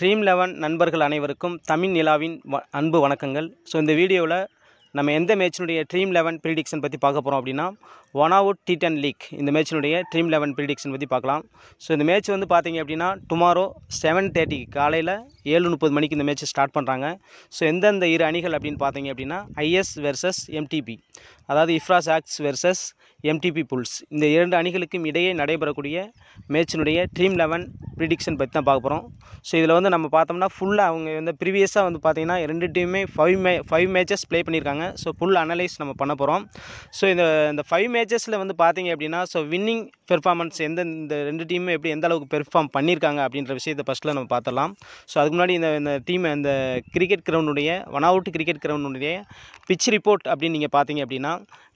dream eleven நண்பர்கள் அனைவருக்கும் தமிழ் நிலாவின் அன்பு வணக்கங்கள் ஸோ இந்த வீடியோவில் நம்ம எந்த மேட்சினுடைய ட்ரீம் லெவன் ப்ரிடிக்ஷன் பற்றி பார்க்க போகிறோம் அப்படின்னா ஒன் அவுட் டி டென் லீக் இந்த மேட்சினுடைய ட்ரீம் லெவன் ப்ரிடிக்ஷன் பற்றி பார்க்கலாம் ஸோ இந்த மேட்ச் வந்து பார்த்திங்க அப்படின்னா டுமாரோ செவன் தேர்ட்டி காலையில் ஏழு முப்பது மணிக்கு இந்த மேட்ச் ஸ்டார்ட் பண்ணுறாங்க ஸோ எந்தெந்த இரு அணிகள் அப்படின்னு பார்த்தீங்க அப்படின்னா ஐஎஸ் வெர்சஸ் எம்டிபி அதாவது இஃப்ராஸ் ஆக்ஸ் வெர்சஸ் எம்டிபி புல்ஸ் இந்த இரண்டு அணிகளுக்கும் இடையே நடைபெறக்கூடிய மேட்சினுடைய ட்ரீம் லெவன் ப்ரிடிக்ஷன் பற்றி தான் பார்க்க போகிறோம் ஸோ இதில் வந்து நம்ம பார்த்தோம்னா ஃபுல்லாக அவங்க வந்து ப்ரீவியஸாக வந்து பார்த்திங்கன்னா ரெண்டு டீமுமே ஃபைவ் மே ஃபைவ் மேட்சஸ் ப்ளே பண்ணியிருக்காங்க ஸோ ஃபுல் அனலைஸ் நம்ம பண்ண போகிறோம் ஸோ இந்த இந்த ஃபைவ் மேச்சஸில் வந்து பார்த்தீங்க அப்படின்னா ஸோ வின்னிங் பெர்ஃபார்மன்ஸ் எந்த இந்த ரெண்டு டீமும் எப்படி எந்த அளவுக்கு பெர்ஃபார்ம் பண்ணியிருக்காங்க அப்படின்ற விஷயத்தை ஃபஸ்ட்டில் நம்ம பார்த்துடலாம் ஸோ அதுக்கு முன்னாடி இந்த இந்த டீம் இந்த கிரிக்கெட் கிரவுண்டுடைய ஒன் அவுட் கிரிக்கெட் கிரவுண்டுடைய பிச் ரிப்போர்ட் அப்படின்னு நீங்கள் பார்த்தீங்க அப்படின்னா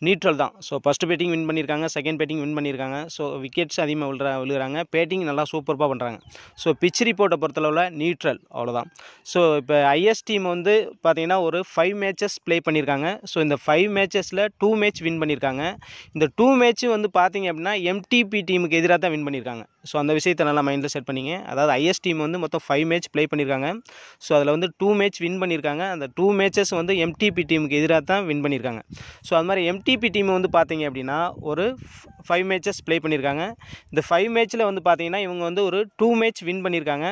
நியூட்ரல் தான் ஸோ ஃபஸ்ட்டு பேட்டிங் வின் பண்ணியிருக்காங்க செகண்ட் பேட்டிங் வின் பண்ணியிருக்காங்க ஸோ விக்கெட்ஸ் அதிகமாக விழுற விழுகிறாங்க பேட்டிங் நல்லா சூப்பராக பண்ணுறாங்க ஸோ பிச் ரிப்போர்ட்டை பொறுத்தளவில் நியூட்ரல் அவ்வளோதான் ஸோ இப்போ ஐஎஸ் டீம் வந்து பார்த்திங்கன்னா ஒரு ஃபைவ் மேச்சஸ் ப்ளே பண்ணியிருக்காங்க பண்ணியிருக்காங்க ஸோ இந்த ஃபைவ் மேட்சஸில் டூ மேட்ச் வின் பண்ணியிருக்காங்க இந்த டூ மேட்ச்சு வந்து பார்த்தீங்க அப்படின்னா எம்டிபி டீமுக்கு எதிராக தான் வின் பண்ணியிருக்காங்க ஸோ அந்த விஷயத்தை நல்லா மைண்டில் செட் பண்ணிங்க அதாவது ஐஎஸ் டீம் வந்து மொத்தம் ஃபைவ் மேட்ச் ப்ளே பண்ணியிருக்காங்க ஸோ அதில் வந்து டூ மேட்ச் வின் பண்ணியிருக்காங்க அந்த டூ மேட்சஸ் வந்து எம்டிபி டீமுக்கு எதிராக தான் வின் பண்ணியிருக்காங்க ஸோ அது மாதிரி எம்டிபி டீம் வந்து பார்த்தீங்க அப்படின்னா ஒரு ஃபைவ் மேட்சஸ் ப்ளே பண்ணியிருக்காங்க இந்த ஃபைவ் மேட்ச்சில் வந்து பார்த்தீங்கன்னா இவங்க வந்து ஒரு டூ மேட்ச் வின் பண்ணியிருக்காங்க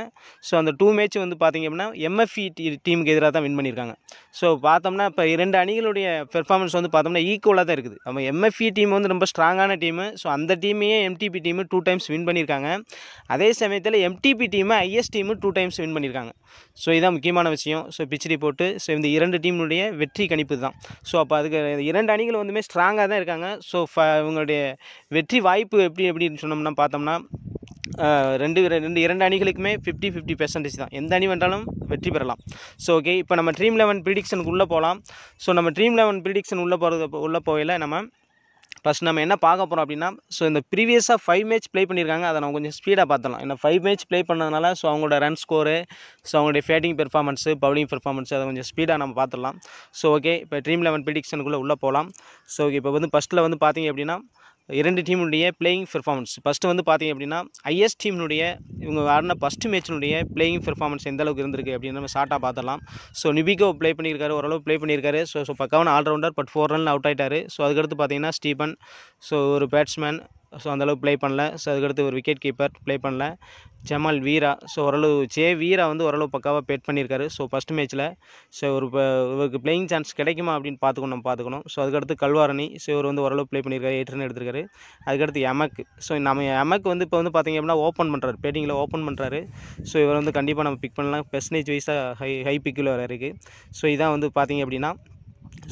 ஸோ அந்த டூ மேட்ச் வந்து பார்த்தீங்க அப்படின்னா எம்எஃப்இ டீமுக்கு e எதிராக தான் வின் பண்ணியிருக்காங்க ஸோ பார்த்தோம்னா இப்போ இரண்டு அணிகளுடைய பெர்ஃபார்மன்ஸ் வந்து பார்த்தோம்னா ஈக்குவலாக தான் இருக்குது நம்ம எம்எஃப்இ டீம் e வந்து ரொம்ப ஸ்ட்ராங்கான டீமு ஸோ அந்த டீமையே MTB team two times win பண்ணியிருக்காங்க அதே சமயத்தில் எம்டிபி டீமை IS team two times win பண்ணியிருக்காங்க ஸோ இதுதான் முக்கியமான விஷயம் ஸோ பிச்சடி போட்டு ஸோ இந்த இரண்டு டீமுடைய வெற்றி கணிப்பு தான் ஸோ அப்போ அதுக்கு இரண்டு அணிகள் வந்துமே ஸ்ட்ராங்காக தான் இருக்காங்க ஸோ இவங்களுடைய வெற்றி வாய்ப்பு எப்படி எப்படின்னு சொன்னோம்னா பார்த்தோம்னா ரெண்டு ரெண்டு இரண்டு அணிகளுக்குமே ஃபிஃப்டி ஃபிஃப்டி பெர்சன்டேஜ் தான் எந்த அணி வந்தாலும் வெற்றி பெறலாம் ஸோ ஓகே இப்போ நம்ம ட்ரீம் லெவன் ப்ரிடிக்ஷனுக்கு உள்ளே போகலாம் ஸோ நம்ம ட்ரீம் லெவன் ப்ரிடிக்ஷன் உள்ளே போகிறது உள்ளே போகல நம்ம ஃபஸ்ட் நம்ம என்ன பார்க்க போகிறோம் அப்படின்னா ஸோ இந்த ப்ரீவியஸாக ஃபைவ் மேட்ச் ப்ளே பண்ணியிருக்காங்க அதை நம்ம கொஞ்சம் ஸ்பீடாக பார்த்தலாம் ஏன்னா ஃபைவ் மேட்ச் ப்ளே பண்ணதுனால ஸோ அவங்களோட ரன் ஸ்கோரு ஸோ அவங்களுடைய ஃபேட்டிங் பெர்ஃபார்மன்ஸு பவுலிங் பெர்ஃபார்மன்ஸ் அதை கொஞ்சம் ஸ்பீடாக நம்ம பார்த்துடலாம் ஸோ ஓகே இப்போ ட்ரீம் லெவன் ப்ரிடிக்ஷனுக்குள்ளே உள்ளே போகலாம் ஸோ இப்போ வந்து ஃபஸ்ட்டில் வந்து பார்த்திங்க அப்படின்னா இரண்டு டீமுடைய பிளேயிங் பெர்ஃபார்மன்ஸ் ஃபஸ்ட்டு வந்து பார்த்திங்க அப்படின்னா ஐஎஸ் டீமினுடைய இவங்க ஆடின ஃபஸ்ட்டு மேட்சினுடைய பிளேயிங் பெர்ஃபார்மன்ஸ் எந்த அளவுக்கு இருந்திருக்கு அப்படின்னு நம்ம ஷார்ட்டாக பார்த்தலாம் ஸோ நிபிகோ ப்ளே பண்ணியிருக்காரு ஓரளவு ப்ளே பண்ணியிருக்காரு ஸோ ஸோ பக்காவான allrounder but four run out ஆகிட்டார் ஸோ அதுக்கடுத்து பார்த்தீங்கன்னா ஸ்டீபன் ஸோ ஒரு பேட்ஸ்மேன் ஸோ அளவுக்கு ப்ளே பண்ணல ஸோ அதுக்கடுத்து ஒரு விக்கெட் கீப்பர் ப்ளே பண்ணல ஜமால் வீரா ஸோ ஓரளவு ஜே வீரா வந்து ஓரளவு பக்காவாக பேட் பண்ணியிருக்காரு ஸோ ஃபஸ்ட் மேட்ச்சில் ஸோ ஒரு இவருக்கு பிளேயிங் சான்ஸ் கிடைக்குமா அப்படின்னு பார்த்துக்கணும் நம்ம பார்த்துக்கணும் ஸோ அதுக்கடுத்து கல்வாரணி ஸோ இவர் வந்து ஓரளவு ப்ளே பண்ணியிருக்காரு எயிட் ரன் எடுத்திருக்காரு அதுக்கடுத்து எமக்கு ஸோ நம்ம எமக்கு வந்து இப்போ வந்து பார்த்திங்க அப்படின்னா ஓப்பன் பண்ணுறாரு பேட்டிங்கில் ஓப்பன் பண்ணுறாரு ஸோ இவர் வந்து கண்டிப்பாக நம்ம பிக் பண்ணலாம் பெர்சனேஜ் வைஸாக ஹை ஹை பிக்கில் வர இருக்குது ஸோ இதான் வந்து பார்த்திங்க அப்படின்னா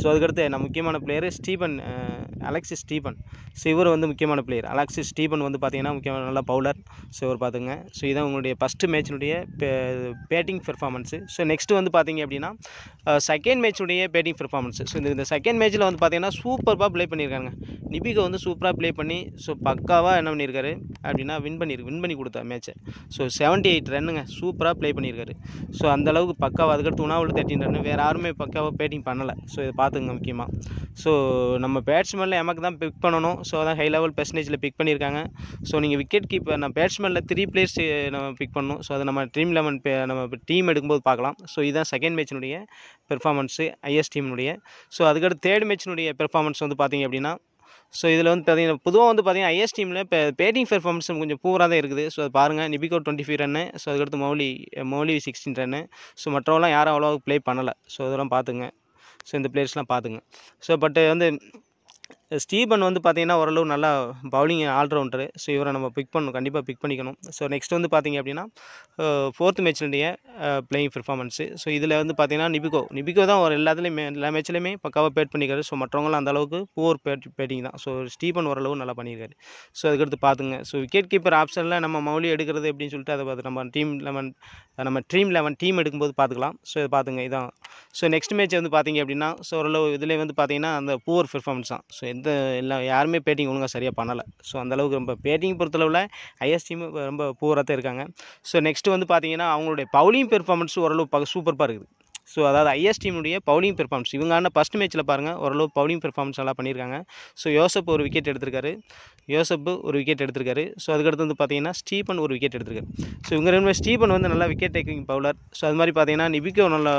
ஸோ அதுக்கடுத்து நான் முக்கியமான player Stephen Alexei Stephen so இவர் வந்து முக்கியமான பிளேயர் அலெக்சி ஸ்டீபன் வந்து பார்த்தீங்கன்னா முக்கியமான நல்ல பவுலர் ஸோ இவர் பார்த்துங்க ஸோ இதான் உங்களுடைய ஃபஸ்ட்டு மேட்சினுடைய பேட்டிங் பெர்ஃபார்மன்ஸு ஸோ நெக்ஸ்ட்டு வந்து பார்த்திங்க அப்படின்னா செகண்ட் மேட்சுடைய பேட்டிங் பெர்ஃபார்மன்ஸு ஸோ இந்த செகண்ட் மேட்ச்சில் வந்து பார்த்திங்கன்னா சூப்பராக ப்ளே பண்ணியிருக்காங்க நிபிகா வந்து சூப்பராக ப்ளே பண்ணி ஸோ பக்காவாக என்ன பண்ணியிருக்காரு அப்படின்னா வின் பண்ணியிருக்கு வின் பண்ணி கொடுத்தா மேட்சை ஸோ செவன்ட்டி எயிட் ரன்னுங்க சூப்பராக ப்ளே பண்ணியிருக்காரு ஸோ அந்தளவுக்கு பக்காவாக அதுக்கடுத்து உணவு தேர்ட்டின் ரன்னு வேறு யாருமே பக்காவாக பேட்டிங் பண்ணலை ஸோ பார்த்துங்க முக்கியமாக ஸோ நம்ம பேட்ஸ்மேனில் எமக்கு தான் பிக் பண்ணணும் ஸோ அதான் ஹை லெவல் பெர்சன்டேஜில் பிக் பண்ணியிருக்காங்க ஸோ நீங்கள் விக்கெட் கீப்பர் நான் பேட்ஸ்மேனில் த்ரீ பிளேயர்ஸ் நம்ம பிக் பண்ணணும் ஸோ அதை நம்ம ட்ரீம் லெவன் நம்ம டீம் எடுக்கும்போது பார்க்கலாம் ஸோ இதுதான் செகண்ட் மேட்சினுடைய பெர்ஃபார்மன்ஸு ஐஎஸ் டீம்னுடைய ஸோ அதுக்கடுத்து தேர்ட் மேட்சினுடைய பெர்ஃபார்மன்ஸ் வந்து பார்த்திங்க அப்படின்னா ஸோ இதில் வந்து பார்த்தீங்கன்னா பொதுவாக வந்து பார்த்தீங்கன்னா ஐஎஸ் டீமில் இப்போ பேட்டிங் பெர்ஃபார்மன்ஸ் கொஞ்சம் பூராக தான் இருக்குது ஸோ அது பாருங்கள் நிபிகோ டுவெண்ட்டி ஃபைவ் ரன்னு ஸோ அதுக்கடுத்து Mouli Mouli sixteen run so மற்றவெல்லாம் யாரும் அவ்வளோவா ப்ளே பண்ணலை ஸோ அதெல்லாம் பார்த்துங்க ஸோ இந்த பிளேயர்ஸ்லாம் பார்த்துங்க ஸோ பட்டு வந்து ஸ்டீபன் வந்து பார்த்தீங்கன்னா ஓரளவு நல்லா பவுலிங் ஆல்ரவுண்டரு ஸோ இவரை நம்ம பிக் பண்ணணும் கண்டிப்பாக பிக் பண்ணிக்கணும் ஸோ நெக்ஸ்ட் வந்து பார்த்திங்க அப்படின்னா ஃபோர்த் மேட்ச்னுடைய பிளேயிங் பெர்ஃபார்மன்ஸு ஸோ இதில் வந்து பார்த்தீங்கன்னா நிபிகோ நிபிகோ தான் ஒரு எல்லாத்துலேயுமே எல்லா மேட்ச்லேயுமே பக்காவாக பேட் பண்ணிக்கிறாரு ஸோ மற்றவங்களும் அந்தளவுக்கு புவர் பேட் பேட்டிங் தான் ஸோ ஸ்டீபன் ஓரளவு நல்லா பண்ணியிருக்காரு ஸோ அதுக்கடுத்து பார்த்துங்க ஸோ விக்கெட் கீப்பர் ஆப்ஷனில் நம்ம மௌலி எடுக்கிறது அப்படின்னு சொல்லிட்டு அதை பார்த்து நம்ம டீம் லெவன் நம்ம ட்ரீம் லெவன் டீம் எடுக்கும்போது பார்த்துக்கலாம் ஸோ இதை பார்த்துங்க இதான் ஸோ நெக்ஸ்ட் மேட்ச் வந்து பார்த்திங்க அப்படின்னா ஸோ ஓரளவு இதில் வந்து பார்த்திங்கன்னா அந்த புவர் பெர்ஃபார்மன்ஸ் தான் ஸோ எந்த எல்லாம் யாருமே பேட்டிங் ஒழுங்காக சரியாக பண்ணலை ஸோ அந்தளவுக்கு ரொம்ப பேட்டிங் பொறுத்தளவில் ஹையஸ்ட் டீம் ரொம்ப பூராக தான் இருக்காங்க ஸோ நெக்ஸ்ட்டு வந்து பார்த்தீங்கன்னா அவங்களுடைய பவுலிங் பெர்ஃபார்மன்ஸ் ஓரளவு சூப்பராக இருக்குது ஸோ அதாவது ஐஎஸ் டீமுடைய பவுலிங் பெர்ஃபார்மன்ஸ் இவங்க ஆனால் ஃபஸ்ட் மேட்ச்சில் பாருங்கள் ஓரளவு பவுலிங் பெர்ஃபார்மன்ஸ் நல்லா பண்ணியிருக்காங்க ஸோ யோசப் ஒரு விக்கெட் எடுத்திருக்காரு யோசப் ஒரு விக்கெட் எடுத்திருக்காரு ஸோ அதுக்கடுத்து வந்து பார்த்தீங்கன்னா ஸ்டீபன் ஒரு விக்கெட் எடுத்திருக்காரு ஸோ இவங்க ரெண்டு ஸ்டீபன் வந்து நல்லா விக்கெட் டேக்கிங் பவுலர் ஸோ அது மாதிரி பார்த்தீங்கன்னா நிபிக்கோ நல்ல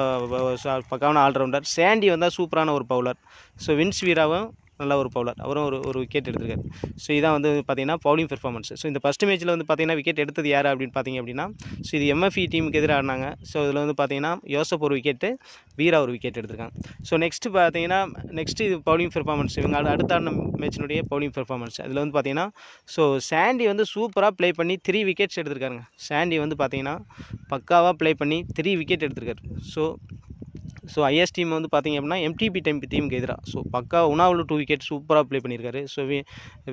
பக்காவான ஆல்ரவுண்டர் சாண்டி வந்தால் சூப்பரான ஒரு பவுலர் ஸோ வின்ஸ் வீராவும் நல்ல ஒரு பவுலர் அவரும் ஒரு ஒரு விக்கெட் எடுத்திருக்காரு ஸோ இதான் வந்து பார்த்திங்கன்னா பவுலிங் பெர்ஃபார்மன்ஸ் ஸோ இந்த ஃபஸ்ட் மேட்ச்சில் வந்து பார்த்திங்கன்னா விக்கெட் எடுத்தது யார் அப்படின்னு பார்த்தீங்க அப்படின்னா ஸோ இது எம்எஃப்இ டீமுக்கு e எதிராக ஆடினாங்க ஸோ இதில் வந்து பார்த்திங்கன்னா யோசப் ஒரு விக்கெட்டு வீரா ஒரு விக்கெட் எடுத்திருக்காங்க ஸோ நெக்ஸ்ட்டு பார்த்தீங்கன்னா நெக்ஸ்ட் இது பவுலிங் பெர்ஃபார்மன்ஸ் இவங்க அடுத்த ஆடின மேட்சினுடைய பவுலிங் பெர்ஃபார்மன்ஸ் அதில் வந்து பார்த்திங்கன்னா ஸோ சாண்டி வந்து சூப்பராக ப்ளே பண்ணி த்ரீ விக்கெட்ஸ் எடுத்திருக்காருங்க சாண்டி வந்து பார்த்திங்கன்னா பக்காவாக ப்ளே பண்ணி த்ரீ விக்கெட் எடுத்திருக்காரு ஸோ ஸோ ஐஎஸ் டீம் வந்து பார்த்திங்க அப்படின்னா எம்டிபி டைம் டீமுக்கு எதிராக ஸோ பக்கா உணாவில் டூ விக்கெட் சூப்பராக ப்ளே பண்ணியிருக்காரு ஸோ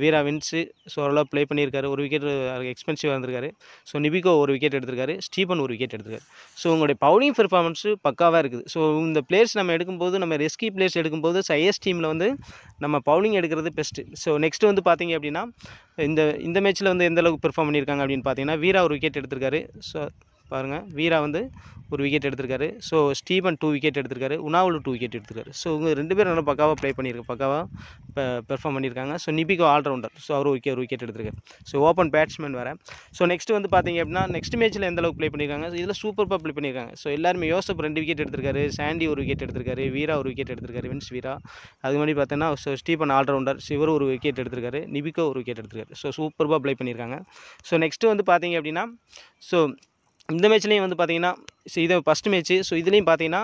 வீரா வின்ஸு ஸோ ஓரளவு ப்ளே பண்ணியிருக்காரு ஒரு விக்கெட் எக்ஸ்பென்சிவாக இருந்திருக்காரு ஸோ நிபிகோ ஒரு விக்கெட் எடுத்திருக்காரு ஸ்டீபன் ஒரு விக்கெட் எடுத்திருக்காரு ஸோ உங்களுடைய பவுலிங் பெர்ஃபார்மன்ஸு பக்காவாக இருக்குது ஸோ இந்த பிளேயர்ஸ் நம்ம எடுக்கும்போது நம்ம ரெஸ்கி பிளேயர்ஸ் எடுக்கும்போது ஐஎஸ் டீமில் வந்து நம்ம பவுலிங் எடுக்கிறது பெஸ்ட்டு ஸோ நெக்ஸ்ட்டு வந்து பார்த்திங்க அப்படின்னா இந்த இந்த மேட்ச்சில் வந்து எந்தளவுக்கு பெர்ஃபார்ம் பண்ணியிருக்காங்க அப்படின்னு பார்த்தீங்கன்னா வீரா ஒரு விக்கெட் எடுத்திருக்காரு ஸோ பாருங்கள் வீரா வந்து ஒரு விக்கெட் எடுத்திருக்காரு ஸோ ஸ்டீவன் டூ விக்கெட் எடுத்திருக்காரு உணாவுலு டூ விக்கெட் எடுத்திருக்காரு ஸோ இவங்க ரெண்டு பேரும் நல்லா பக்காவாக ப்ளே பண்ணியிருக்கு பக்காவாக பெர்ஃபார்ம் பண்ணியிருக்காங்க ஸோ நிபிகோ ஆல்ரவுண்டர் ஸோ அவர் விக்கெட் ஒரு விக்கெட் எடுத்திருக்காரு ஸோ ஓப்பன் பேட்ஸ்மேன் வேறு ஸோ நெக்ஸ்ட் வந்து பார்த்தீங்க அப்படின்னா நெக்ஸ்ட் மேட்ச்சில் எந்த அளவுக்கு ப்ளே பண்ணியிருக்காங்க இதில் சூப்பராக ப்ளே பண்ணியிருக்காங்க ஸோ எல்லாருமே யோசப் ரெண்டு விக்கெட் எடுத்திருக்காரு சாண்டி ஒரு விக்கெட் எடுத்திருக்காரு வீரா ஒரு விக்கெட் எடுத்திருக்காரு வின்ஸ் வீரா அது மாதிரி பார்த்தீங்கன்னா ஸோ ஸ்டீபன் ஆல்ரவுண்டர் சிவர் ஒரு விக்கெட் எடுத்திருக்காரு நிபிகோ ஒரு விக்கெட் எடுத்திருக்காரு ஸோ சூப்பராக ப்ளே பண்ணியிருக்காங்க ஸோ நெக்ஸ்ட்டு வந்து பார்த்தீங்க அப்படின்னா ஸோ இந்த மேட்ச்லேயும் வந்து பார்த்தீங்கன்னா ஸோ இது ஃபஸ்ட்டு மேட்ச்சு ஸோ இதுலேயும் பார்த்தீங்கன்னா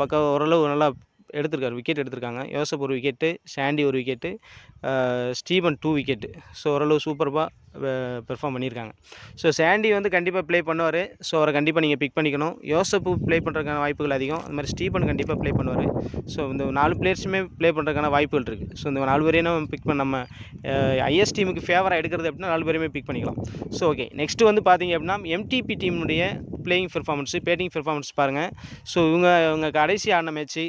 பக்கம் ஓரளவு நல்லா எடுத்திருக்காரு விக்கெட் எடுத்திருக்காங்க யோசப் ஒரு விக்கெட்டு சாண்டி ஒரு wicket Steven two wicket so ஓரளவு சூப்பராக பெர்ஃபார்ம் பண்ணியிருக்காங்க ஸோ சாண்டி வந்து கண்டிப்பாக ப்ளே பண்ணுவார் ஸோ அவரை கண்டிப்பாக நீங்கள் பிக் பண்ணிக்கணும் யோசப்பு ப்ளே பண்ணுறதுக்கான வாய்ப்புகள் அதிகம் அது மாதிரி ஸ்டீபன் கண்டிப்பாக ப்ளே பண்ணுவார் ஸோ இந்த நாலு பிளேயர்ஸுமே ப்ளே பண்ணுறதுக்கான வாய்ப்புகள் இருக்குது ஸோ இந்த நாலு பேரையும் நம்ம பிக் பண்ண நம்ம ஐஎஸ் டீமுக்கு ஃபேவராக எடுக்கிறது அப்படின்னா நாலு பேருமே பிக் பண்ணிக்கலாம் ஸோ ஓகே நெக்ஸ்ட்டு வந்து பார்த்தீங்க அப்படின்னா எம்டிபி டீமுடைய பிளேயிங் பெர்ஃபார்மன்ஸு பேட்டிங் பெர்ஃபார்மன்ஸ் பாருங்கள் ஸோ இவங்க இவங்க கடைசி ஆன மேட்ச்சு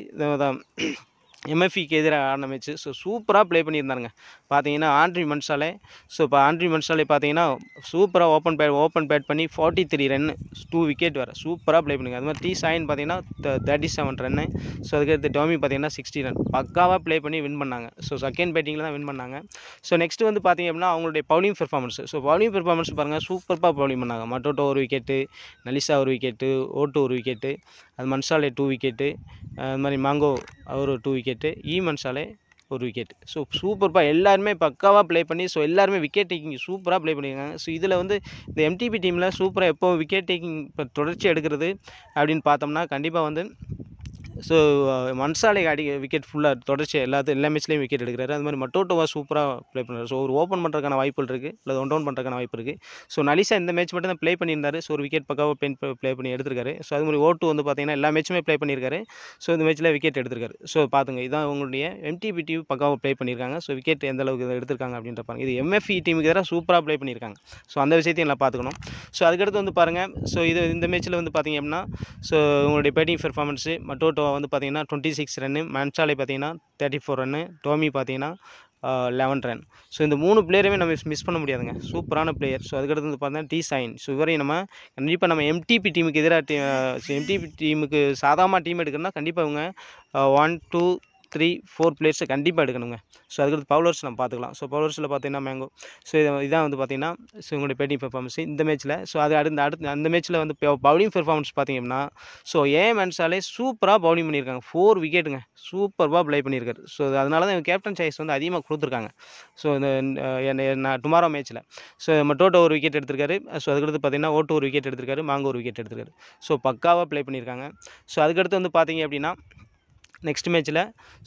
எம்எஃபிக்கு எதிராக ஆரம்பிச்சு ஸோ சூப்பராக ப்ளே பண்ணியிருந்தாருங்க பார்த்தீங்கன்னா ஆண்ட்ரி மன்சாலே ஸோ இப்போ ஆண்ட்ரி மன்சாலே பார்த்தீங்கன்னா சூப்பராக ஓப்பன் பேட் ஓப்பன் பேட் பண்ணி forty three run two wicket வர சூப்பராக ப்ளே பண்ணுங்க அது மாதிரி டி சாயின் பார்த்தீங்கன்னா தேர்ட்டி செவன் ரன்னு ஸோ அதுக்கடுத்து டோமி பார்த்தீங்கன்னா சிக்ஸ்டி ரன் பக்காவாக ப்ளே பண்ணி வின் பண்ணாங்க ஸோ செகண்ட் பேட்டிங்கில் தான் வின் பண்ணாங்க ஸோ நெக்ஸ்ட் வந்து பார்த்தீங்க அப்படின்னா அவங்களுடைய bowling performance so bowling performance பாருங்கள் சூப்பராக பவுலிங் பண்ணாங்க மட்டோட்டோ ஒரு விக்கெட்டு நலிசா ஒரு விக்கெட்டு ஓட்டு ஒரு விக்கெட்டு அது மன்சாலே டூ விக்கெட்டு அது மாதிரி மாங்கோ அவர் டூ விக்கெட்டு இ மன்சாலே ஒரு விக்கெட் ஸோ பா எல்லாருமே பக்காவாக ப்ளே பண்ணி ஸோ எல்லாருமே விக்கெட் டேக்கிங் சூப்பராக ப்ளே பண்ணியிருக்காங்க ஸோ இதில் வந்து இந்த எம்டிபி டீமில் சூப்பராக எப்போ விக்கெட் டேக்கிங் இப்போ தொடர்ச்சி எடுக்கிறது அப்படின்னு பார்த்தோம்னா கண்டிப்பாக வந்து ஸோ மன்சாலை அடி விக்கெட் ஃபுல்லாக தொடர்ச்சி எல்லாத்து எல்லா மேட்ச்லேயும் விக்கெட் எடுக்கிறாரு அது மாதிரி மட்டோட்டோவா சூப்பராக ப்ளே பண்ணுறாரு ஸோ ஒரு ஓப்பன் பண்ணுறதுக்கான வாய்ப்புகள் இருக்குது இல்லை ஒன் டவுன் பண்ணுறதுக்கான வாய்ப்பு இருக்குது ஸோ நலிசா இந்த மேட்ச் மட்டும் தான் ப்ளே பண்ணியிருந்தார் ஸோ ஒரு விக்கெட் பக்காவாக பெண் ப்ளே பண்ணி எடுத்திருக்காரு ஸோ அது மாதிரி ஓட்டு வந்து பார்த்தீங்கன்னா எல்லா மேட்சுமே ப்ளே பண்ணியிருக்காரு ஸோ இந்த மேட்ச்சில் விக்கெட் எடுத்திருக்காரு ஸோ பார்த்துங்க இதான் உங்களுடைய எம்டிபி டீம் பக்காவாக ப்ளே பண்ணியிருக்காங்க ஸோ விக்கெட் எந்த அளவுக்கு எடுத்திருக்காங்க அப்படின்ற பாருங்க இது எம்எஃப்இ டீமுக்கு தான் சூப்பராக ப்ளே பண்ணியிருக்காங்க ஸோ அந்த விஷயத்தையும் நல்லா பார்த்துக்கணும் ஸோ அதுக்கடுத்து வந்து பாருங்கள் ஸோ இது இந்த மேட்ச்சில் வந்து பார்த்தீங்க அப்படின்னா ஸோ உங்களுடைய பேட்டிங் பெர்ஃபார்மன்ஸு மட்டோட்டோ வந்து பார்த்திங்கன்னா டுவெண்ட்டி சிக்ஸ் ரன்னு மன்சாலை பார்த்தீங்கன்னா தேர்ட்டி ஃபோர் ரன்னு டோமி பார்த்திங்கன்னா லெவன் ரன் ஸோ இந்த மூணு பிளேயருமே நம்ம மிஸ் பண்ண முடியாதுங்க சூப்பரான பிளேயர் ஸோ அதுக்கடுத்து வந்து பார்த்தா டி சைன் ஸோ இவரையும் நம்ம கண்டிப்பாக நம்ம எம்டிபி டீமுக்கு எதிராக எம்டிபி டீமுக்கு சாதாரண டீம் எடுக்கணும்னா கண்டிப்பாக இவங்க ஒன் டூ த்ரீ ஃபோர் பிளேயர்ஸை கண்டிப்பாக எடுக்கணுங்க ஸோ அதுக்கடுத்து பவுலர்ஸ் நம்ம பார்த்துக்கலாம் ஸோ பவுலர்ஸில் பார்த்தீங்கன்னா மேங்கோ ஸோ இதான் வந்து பார்த்தீங்கன்னா ஸோ இவங்களுடைய பேட்டிங் பெர்ஃபார்மன்ஸ் இந்த மேட்ச்சில் ஸோ அது அடுத்த அடுத்து அந்த மேட்ச்சில் வந்து பவுலிங் பெர்ஃபார்மன்ஸ் பார்த்தீங்கன்னா ஸோ ஏ மேன்ஸாலே சூப்பராக பவுலிங் பண்ணியிருக்காங்க ஃபோர் விக்கெட்டுங்க சூப்பராக ப்ளே பண்ணியிருக்காரு ஸோ அதனால தான் இவங்க கேப்டன் சாய்ஸ் வந்து அதிகமாக கொடுத்துருக்காங்க ஸோ இந்த டுமாரோ மேட்ச்சில் ஸோ டோட்டோ ஒரு விக்கெட் எடுத்திருக்காரு ஸோ அதுக்கடுத்து பார்த்தீங்கன்னா ஓட்டோ ஒரு விக்கெட் எடுத்திருக்காரு மாங்கோ ஒரு விக்கெட் எடுத்திருக்காரு ஸோ பக்காவாக ப்ளே பண்ணியிருக்காங்க ஸோ அதுக்கடுத்து வந்து பார்த்தீங்க அப்படின்னா நெக்ஸ்ட் மேட்ச்சில்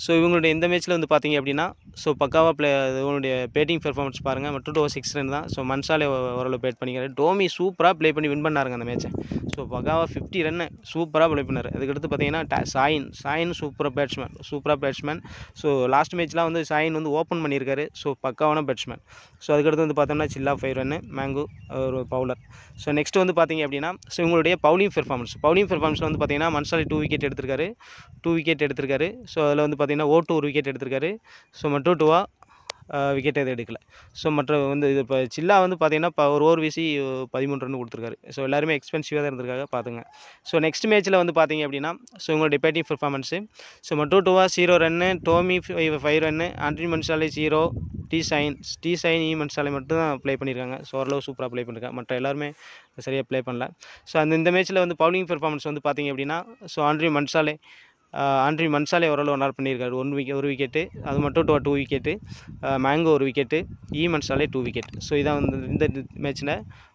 ஸோ இவங்களுடைய இந்த மேட்ச்சில் வந்து பார்த்திங்க அப்படின்னா ஸோ பக்காவாக ப்ளே இவங்களுடைய பேட்டிங் பெர்ஃபார்மன்ஸ் பாருங்கள் மற்றும் டோ சிக்ஸ் ரன் தான் ஸோ மன்சாலே ஓரளவு பேட் பண்ணிக்கிறாரு டோமி சூப்பராக ப்ளே பண்ணி வின் பண்ணாருங்க அந்த மேட்ச்சை ஸோ பக்காவாக ஃபிஃப்டி ரன்னு சூப்பராக ப்ளே பண்ணார் அதுக்கடுத்து பார்த்தீங்கன்னா சாயின் சாயின் சூப்பராக பேட்ஸ்மேன் சூப்பராக பேட்ஸ்மேன் ஸோ லாஸ்ட் மேட்ச்லாம் வந்து சாயின் வந்து ஓப்பன் பண்ணியிருக்காரு ஸோ பக்காவான பேட்ஸ்மேன் ஸோ அதுக்கடுத்து வந்து பார்த்தோம்னா சில்லா ஃபைவ் ரன்னு மேங்கோ ஒரு பவுலர் ஸோ நெக்ஸ்ட் வந்து பார்த்தீங்க அப்படின்னா ஸோ இவங்களுடைய பவுலிங் பெர்ஃபார்மன்ஸ் பவுலிங் பெர்ஃபார்மன்ஸில் வந்து பார்த்தீங்கன்னா மன்சாலி டூ விக்கெட் எடுத்திருக்காரு டூ விக்கெட் எடுத்திருக்காரு எடுத்திருக்காரு ஸோ அதில் வந்து பார்த்திங்கன்னா ஓ டூ ஒரு விக்கெட் எடுத்திருக்காரு ஸோ மட்டோ டூவாக விக்கெட் எதுவும் எடுக்கல ஸோ மற்ற வந்து இது இப்போ சில்லா வந்து பார்த்தீங்கன்னா இப்போ ஒரு ஓவர் வீசி பதிமூன்று ரன் கொடுத்துருக்காரு ஸோ எல்லாருமே எக்ஸ்பென்சிவாக தான் இருந்திருக்காங்க பார்த்துங்க ஸோ நெக்ஸ்ட் மேட்ச்சில் வந்து பார்த்தீங்க அப்படின்னா ஸோ உங்களோட பேட்டிங் பெர்ஃபார்மன்ஸு ஸோ மட்டோ டூவா zero run Tommy five five run Andre Mansale zero டி சைன்ஸ் டி சைன் இ மன்சாலை மட்டும் தான் ப்ளே பண்ணியிருக்காங்க ஸோ ஓரளவு சூப்பராக ப்ளே பண்ணியிருக்காங்க மற்ற எல்லாருமே சரியாக ப்ளே பண்ணல ஸோ அந்த இந்த மேட்ச்சில் வந்து பவுலிங் பெர்ஃபார்மன்ஸ் வந்து பார்த்தீங்க அப்படின்னா so Andre Mansale Andre Mansale ஓரளவு ஒன் ஆர் பண்ணியிருக்காரு ஒன் விக்கெட் ஒரு விக்கெட்டு அது மட்டும் டூ டூ விக்கெட்டு மேங்கோ ஒரு wicket E Mansale two wicket so இதான் வந்து இந்த மேட்சில்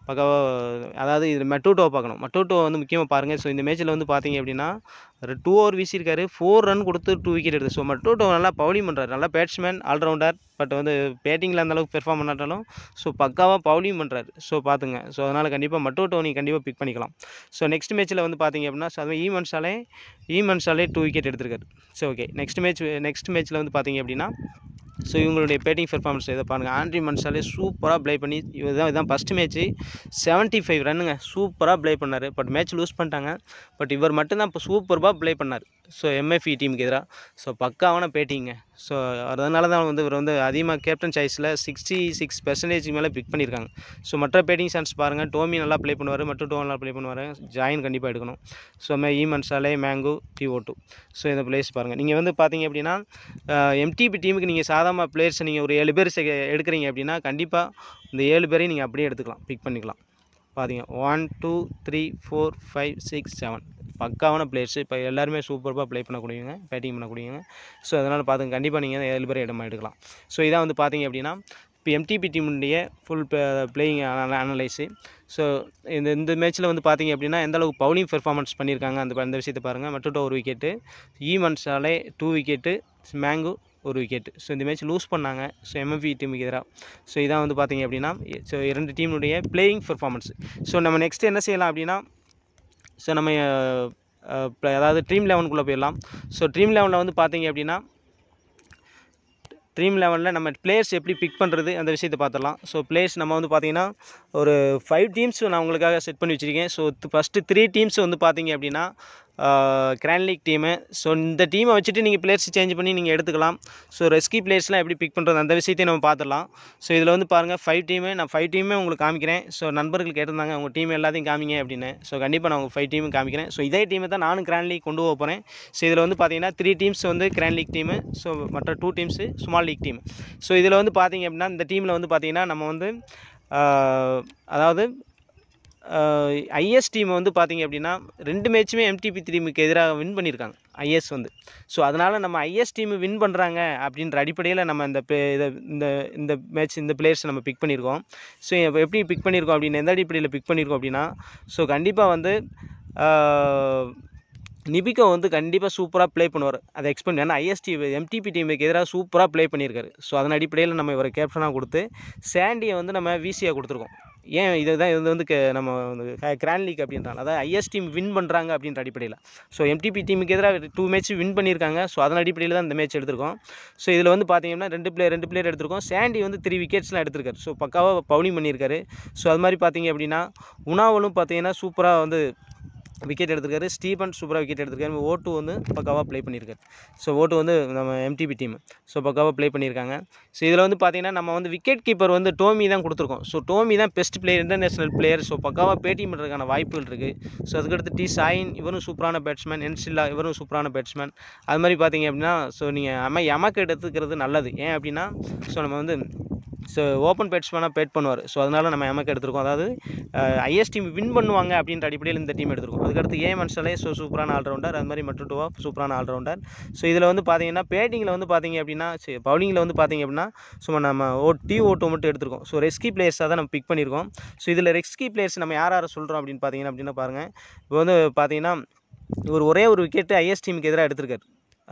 பக்காவாக அதாவது இது மெட்டூட்டோவை பார்க்கணும் மெட்டூட்டோவை வந்து முக்கியமாக பாருங்கள் ஸோ இந்த மேட்ச்சில் வந்து பார்த்தீங்க அப்படின்னா டூ ஓவர் வீசியிருக்காரு ஃபோர் ரன் கொடுத்து டூ விக்கெட் எடுத்து ஸோ மெட்டூட்டோ நல்லா பவுலிங் பண்ணுறாரு நல்லா பேட்ஸ்மேன் ஆல்ரவுண்டர் பட் வந்து பேட்டிங்கில் அந்தளவுக்கு பெர்ஃபார்ம் பண்ணாட்டாலும் ஸோ பக்காவாக பவுலிங் பண்ணுறாரு ஸோ பார்த்துங்க ஸோ அதனால் கண்டிப்பாக மெட்டூட்டோ நீ கண்டிப்பாக பிக் பண்ணிக்கலாம் ஸோ நெக்ஸ்ட் மேட்ச்சில் வந்து பார்த்தீங்க அப்படின்னா ஸோ அதுவும் ஈமன்ஸாலே ஈமன்ஸாலே டூ விக்கெட் எடுத்திருக்காரு so okay next match next மேட்ச்சில் வந்து பார்த்தீங்க அப்படின்னா ஸோ இவங்களுடைய பேட்டிங் பெர்ஃபார்மன்ஸ் இதை பாருங்கள் ஆண்ட்ரி மன்சாலே சூப்பராக ப்ளே பண்ணி இதுதான் இதுதான் ஃபஸ்ட்டு மேட்ச்சு செவன்ட்டி ஃபைவ் ரன்னுங்க சூப்பராக ப்ளே பண்ணார் பட் மேட்ச் லூஸ் பண்ணிட்டாங்க பட் இவர் மட்டும்தான் இப்போ சூப்பராக ப்ளே பண்ணார் ஸோ எம்எஃப்இ டீமுக்கு எதிராக ஸோ பக்காவான பேட்டிங்க ஸோ அதனால தான் வந்து இவர் வந்து அதிகமாக கேப்டன் சாய்ஸில் சிக்ஸ்டி சிக்ஸ் பெர்சன்டேஜ் மேலே பிக் பண்ணியிருக்காங்க ஸோ மற்ற பேட்டிங் சான்ஸ் பாருங்கள் டோமி நல்லா ப்ளே பண்ணுவார் மற்றும் டோமி நல்லா ப்ளே பண்ணுவார் ஜாயின் கண்டிப்பாக எடுக்கணும் ஸோ மே ஈமன் சாலே மேங்கோ டி ஓ டூ ஸோ இந்த பிளேஸ் பாருங்கள் நீங்கள் வந்து பார்த்தீங்க அப்படின்னா எம்டிபி டீமுக்கு நீங்கள் சாதாரண பிளேயர்ஸ் நீங்கள் ஒரு ஏழு பேர் எடுக்கிறீங்க அப்படின்னா கண்டிப்பாக இந்த ஏழு பேரையும் நீங்கள் அப்படியே எடுத்துக்கலாம் பிக் பண்ணிக்கலாம் பார்த்தீங்க one two three four five six seven பக்காவான பிளேயர்ஸ் இப்போ எல்லாருமே சூப்பராக ப்ளே பண்ணக்கூடியவங்க பேட்டிங் பண்ணக்கூடியவங்க ஸோ அதனால் பார்த்துங்க கண்டிப்பாக நீங்கள் ஏழு பேர் இடமா எடுக்கலாம் ஸோ இதான் வந்து பார்த்தீங்க அப்படின்னா இப்போ எம்டிபி டீமுடைய ஃபுல் பிளேயிங் அனலைஸு ஸோ இந்த இந்த மேட்ச்சில் வந்து பார்த்திங்க அப்படின்னா எந்த அளவுக்கு பவுலிங் பெர்ஃபார்மன்ஸ் பண்ணியிருக்காங்க அந்த அந்த விஷயத்தை பாருங்கள் மற்ற ஒரு விக்கெட்டு ஈமன்ஸாலே டூ விக்கெட்டு மேங்கோ ஒரு விக்கெட்டு ஸோ இந்த மேட்ச் லூஸ் பண்ணாங்க ஸோ எம்எஃபி டீமுக்கு எதிராக ஸோ இதான் வந்து பார்த்திங்க அப்படின்னா ஸோ இரண்டு டீமுடைய பிளேயிங் பெர்ஃபார்மன்ஸ் ஸோ நம்ம நெக்ஸ்ட் என்ன செய்யலாம் அப்படின்னா ஸோ நம்ம அதாவது ட்ரீம் லெவனுக்குள்ளே போயிடலாம் ஸோ ட்ரீம் லெவனில் வந்து பார்த்தீங்க அப்படின்னா ட்ரீம் லெவனில் நம்ம பிளேயர்ஸ் எப்படி பிக் பண்ணுறது அந்த விஷயத்தை பார்த்துடலாம் ஸோ பிளேயர்ஸ் நம்ம வந்து பார்த்திங்கன்னா ஒரு ஃபைவ் டீம்ஸ் நான் உங்களுக்காக செட் பண்ணி வச்சுருக்கேன் ஸோ ஃபஸ்ட்டு த்ரீ டீம்ஸ் வந்து பார்த்திங்க அப்படின்னா கிராண்ட் லீக் டீமு ஸோ இந்த டீமை வச்சுட்டு நீங்கள் பிளேயர்ஸ் சேஞ்ச் பண்ணி நீங்கள் எடுத்துக்கலாம் ஸோ ரெஸ்கி பிளேயர்ஸ்லாம் எப்படி பிக் பண்ணுறது அந்த விஷயத்தையும் நம்ம பார்த்துடலாம் ஸோ இதில் வந்து பாருங்கள் ஃபைவ் டீமு நான் ஃபைவ் டீமே உங்களுக்கு காமிக்கிறேன் ஸோ நண்பர்கள் கேட்டிருந்தாங்க உங்கள் டீம் எல்லாத்தையும் காமிங்க அப்படின்னு ஸோ கண்டிப்பாக நான் உங்கள் ஃபைவ் டீமும் காமிக்கிறேன் ஸோ இதே டீமை தான் நானும் கிராண்ட் லீக் கொண்டு போகிறேன் ஸோ இதில் வந்து பார்த்தீங்கன்னா த்ரீ டீம்ஸ் வந்து கிராண்ட் லீக் டீமு ஸோ மற்ற two teams small league team so இதில் வந்து பார்த்தீங்க அப்படின்னா இந்த டீமில் வந்து பார்த்தீங்கன்னா நம்ம வந்து அதாவது ஐஎஸ் டீமை வந்து பார்த்திங்க அப்படின்னா ரெண்டு மேட்ச்சுமே எம்டிபி டீமுக்கு எதிராக வின் பண்ணியிருக்காங்க ஐஎஸ் வந்து ஸோ அதனால் நம்ம ஐஎஸ் டீம் வின் பண்ணுறாங்க அப்படின்ற அடிப்படையில் நம்ம இந்த இதை இந்த இந்த மேட்ச் இந்த பிளேயர்ஸை நம்ம பிக் பண்ணியிருக்கோம் ஸோ எப்படி பிக் பண்ணியிருக்கோம் அப்படின்னு எந்த அடிப்படையில் பிக் பண்ணியிருக்கோம் அப்படின்னா ஸோ கண்டிப்பாக வந்து நிபிகா வந்து கண்டிப்பாக சூப்பராக ப்ளே பண்ணுவார் அதை எக்ஸ்பெண்ட் ஏன்னா ஐஎஸ்டி எம்டிபி டீமுக்கு எதிராக சூப்பராக ப்ளே பண்ணியிருக்காரு ஸோ அதன் அடிப்படையில் நம்ம இவரை கேப்டனாக கொடுத்து சாண்டியை வந்து நம்ம விசியாக கொடுத்துருக்கோம் ஏன் இதை தான் இது வந்து நம்ம கிராண்ட் லீக் அப்படின்றாங்க அதாவது ஐஎஸ் டீம் வின் பண்ணுறாங்க அப்படின்ற அடிப்படையில் ஸோ எம்டிபி டீமுக்கு எதிராக டூ மேட்ச் வின் பண்ணியிருக்காங்க ஸோ அதன் அடிப்படையில் தான் இந்த மேட்ச் எடுத்திருக்கோம் ஸோ இதில் வந்து பார்த்தீங்கன்னா ரெண்டு பிளேயர் ரெண்டு பிளேயர் எடுத்திருக்கோம் சாண்டி வந்து த்ரீ விக்கெட்ஸ்லாம் எடுத்திருக்காரு ஸோ பக்காவாக பவுலிங் பண்ணியிருக்காரு ஸோ அது மாதிரி பார்த்தீங்க அப்படின்னா உணாவலும் பார்த்தீங்கன்னா சூப்பராக வந்து விக்கெட் எடுத்திருக்காரு ஸ்டீபன் சூப்பராக விக்கெட் எடுத்திருக்காரு ஓட்டு வந்து பக்காவாக ப்ளே பண்ணியிருக்காரு ஸோ ஓட்டு வந்து நம்ம எம்டிபி டீம் ஸோ பக்காவாக ப்ளே பண்ணியிருக்காங்க ஸோ இதில் வந்து பார்த்திங்கன்னா நம்ம வந்து விக்கெட் கீப்பர் வந்து டோமி தான் கொடுத்துருக்கோம் ஸோ டோமி தான் best player international player so பக்காவாக பேட்டிங் பண்ணுறதுக்கான வாய்ப்புகள் இருக்குது ஸோ அதுக்கடுத்து டி சாயின் இவரும் சூப்பரான பேட்ஸ்மேன் என்சில்லா இவரும் சூப்பரான பேட்ஸ்மேன் அது மாதிரி பார்த்தீங்க அப்படின்னா ஸோ நீங்கள் அம்மா எமக்கு எடுத்துக்கிறது நல்லது ஏன் அப்படின்னா ஸோ நம்ம வந்து ஸோ ஓப்பன் பேட்ஸ்மேனாக பேட் பண்ணுவார் ஸோ அதனால் நம்ம எமக்கு எடுத்திருக்கோம் அதாவது ஐஎஸ் டீம் வின் பண்ணுவாங்க அப்படின்ற அடிப்படையில் இந்த டீம் எடுத்திருக்கோம் அதுக்கடுத்து ஏ மன்சாலே ஸோ சூப்பரான ஆல்ரவுண்டர் அது மாதிரி மற்றும் டூவாக சூப்பரான ஆல்ரவுண்டர் ஸோ இதில் வந்து பார்த்தீங்கன்னா பேட்டிங்கில் வந்து பார்த்தீங்க அப்படின்னா சரி பவுலிங்கில் வந்து பார்த்தீங்க அப்படின்னா சும்மா நம்ம ஓ டி ஓட்டோ மட்டும் எடுத்திருக்கோம் ஸோ ரெஸ்கி பிளேயர்ஸாக தான் நம்ம பிக் பண்ணியிருக்கோம் ஸோ இதில் ரெஸ்கி பிளேயர்ஸ் நம்ம யார் யாரை சொல்கிறோம் அப்படின்னு பார்த்தீங்கன்னா அப்படின்னா பாருங்கள் இப்போ வந்து பார்த்தீங்கன்னா இவர் ஒரே ஒரு விக்கெட்டு ஐஎஸ் டீமுக்கு எதிராக எடுத்திருக்காரு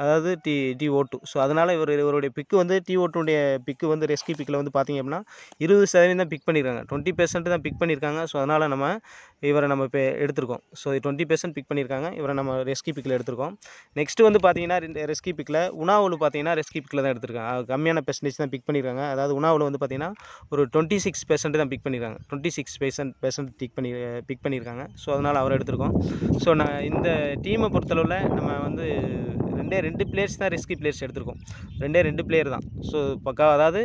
அதாவது டி டி ஓ டூ ஸோ அதனால் இவர் இவருடைய பிக்கு வந்து டி ஓ டூடைய பிக்கு வந்து ரெஸ்கி பிக்கில் வந்து பார்த்திங்க அப்படின்னா இருபது சதவீதம் தான் பிக் பண்ணியிருக்காங்க டுவெண்ட்டி பெர்சன்ட் தான் பிக் பண்ணியிருக்காங்க ஸோ அதனால் நம்ம இவரை நம்ம இப்போ எடுத்திருக்கோம் ஸோ டுவெண்ட்டி பெர்சன்ட் பிக் பண்ணியிருக்காங்க இவரை நம்ம ரெஸ்கி பிக்கில் எடுத்திருக்கோம் நெக்ஸ்ட்டு வந்து பார்த்திங்கன்னா ரெஸ்கி பிக்கில் உணாவில் பார்த்திங்கன்னா ரெஸ்கி பிக்கில் தான் எடுத்திருக்காங்க கம்மியான பெர்சன்டேஜ் தான் பிக் பண்ணியிருக்காங்க அதாவது உணாவில் வந்து பார்த்திங்கன்னா ஒரு டுவெண்ட்டி சிக்ஸ் பெர்சென்ட் தான் பிக் பண்ணியிருக்காங்க twenty six percent percent pick பண்ணி பிக் பண்ணியிருக்காங்க ஸோ அதனால் அவரை எடுத்திருக்கோம் ஸோ நான் இந்த டீமை பொறுத்தளவில் நம்ம வந்து ரெண்டே ரெண்டு பிளேயர்ஸ் தான் ரிஸ்கி பிளேயர்ஸ் எடுத்திருக்கோம் ரெண்டே ரெண்டு பிளேயர் தான் ஸோ பக்கா அதாவது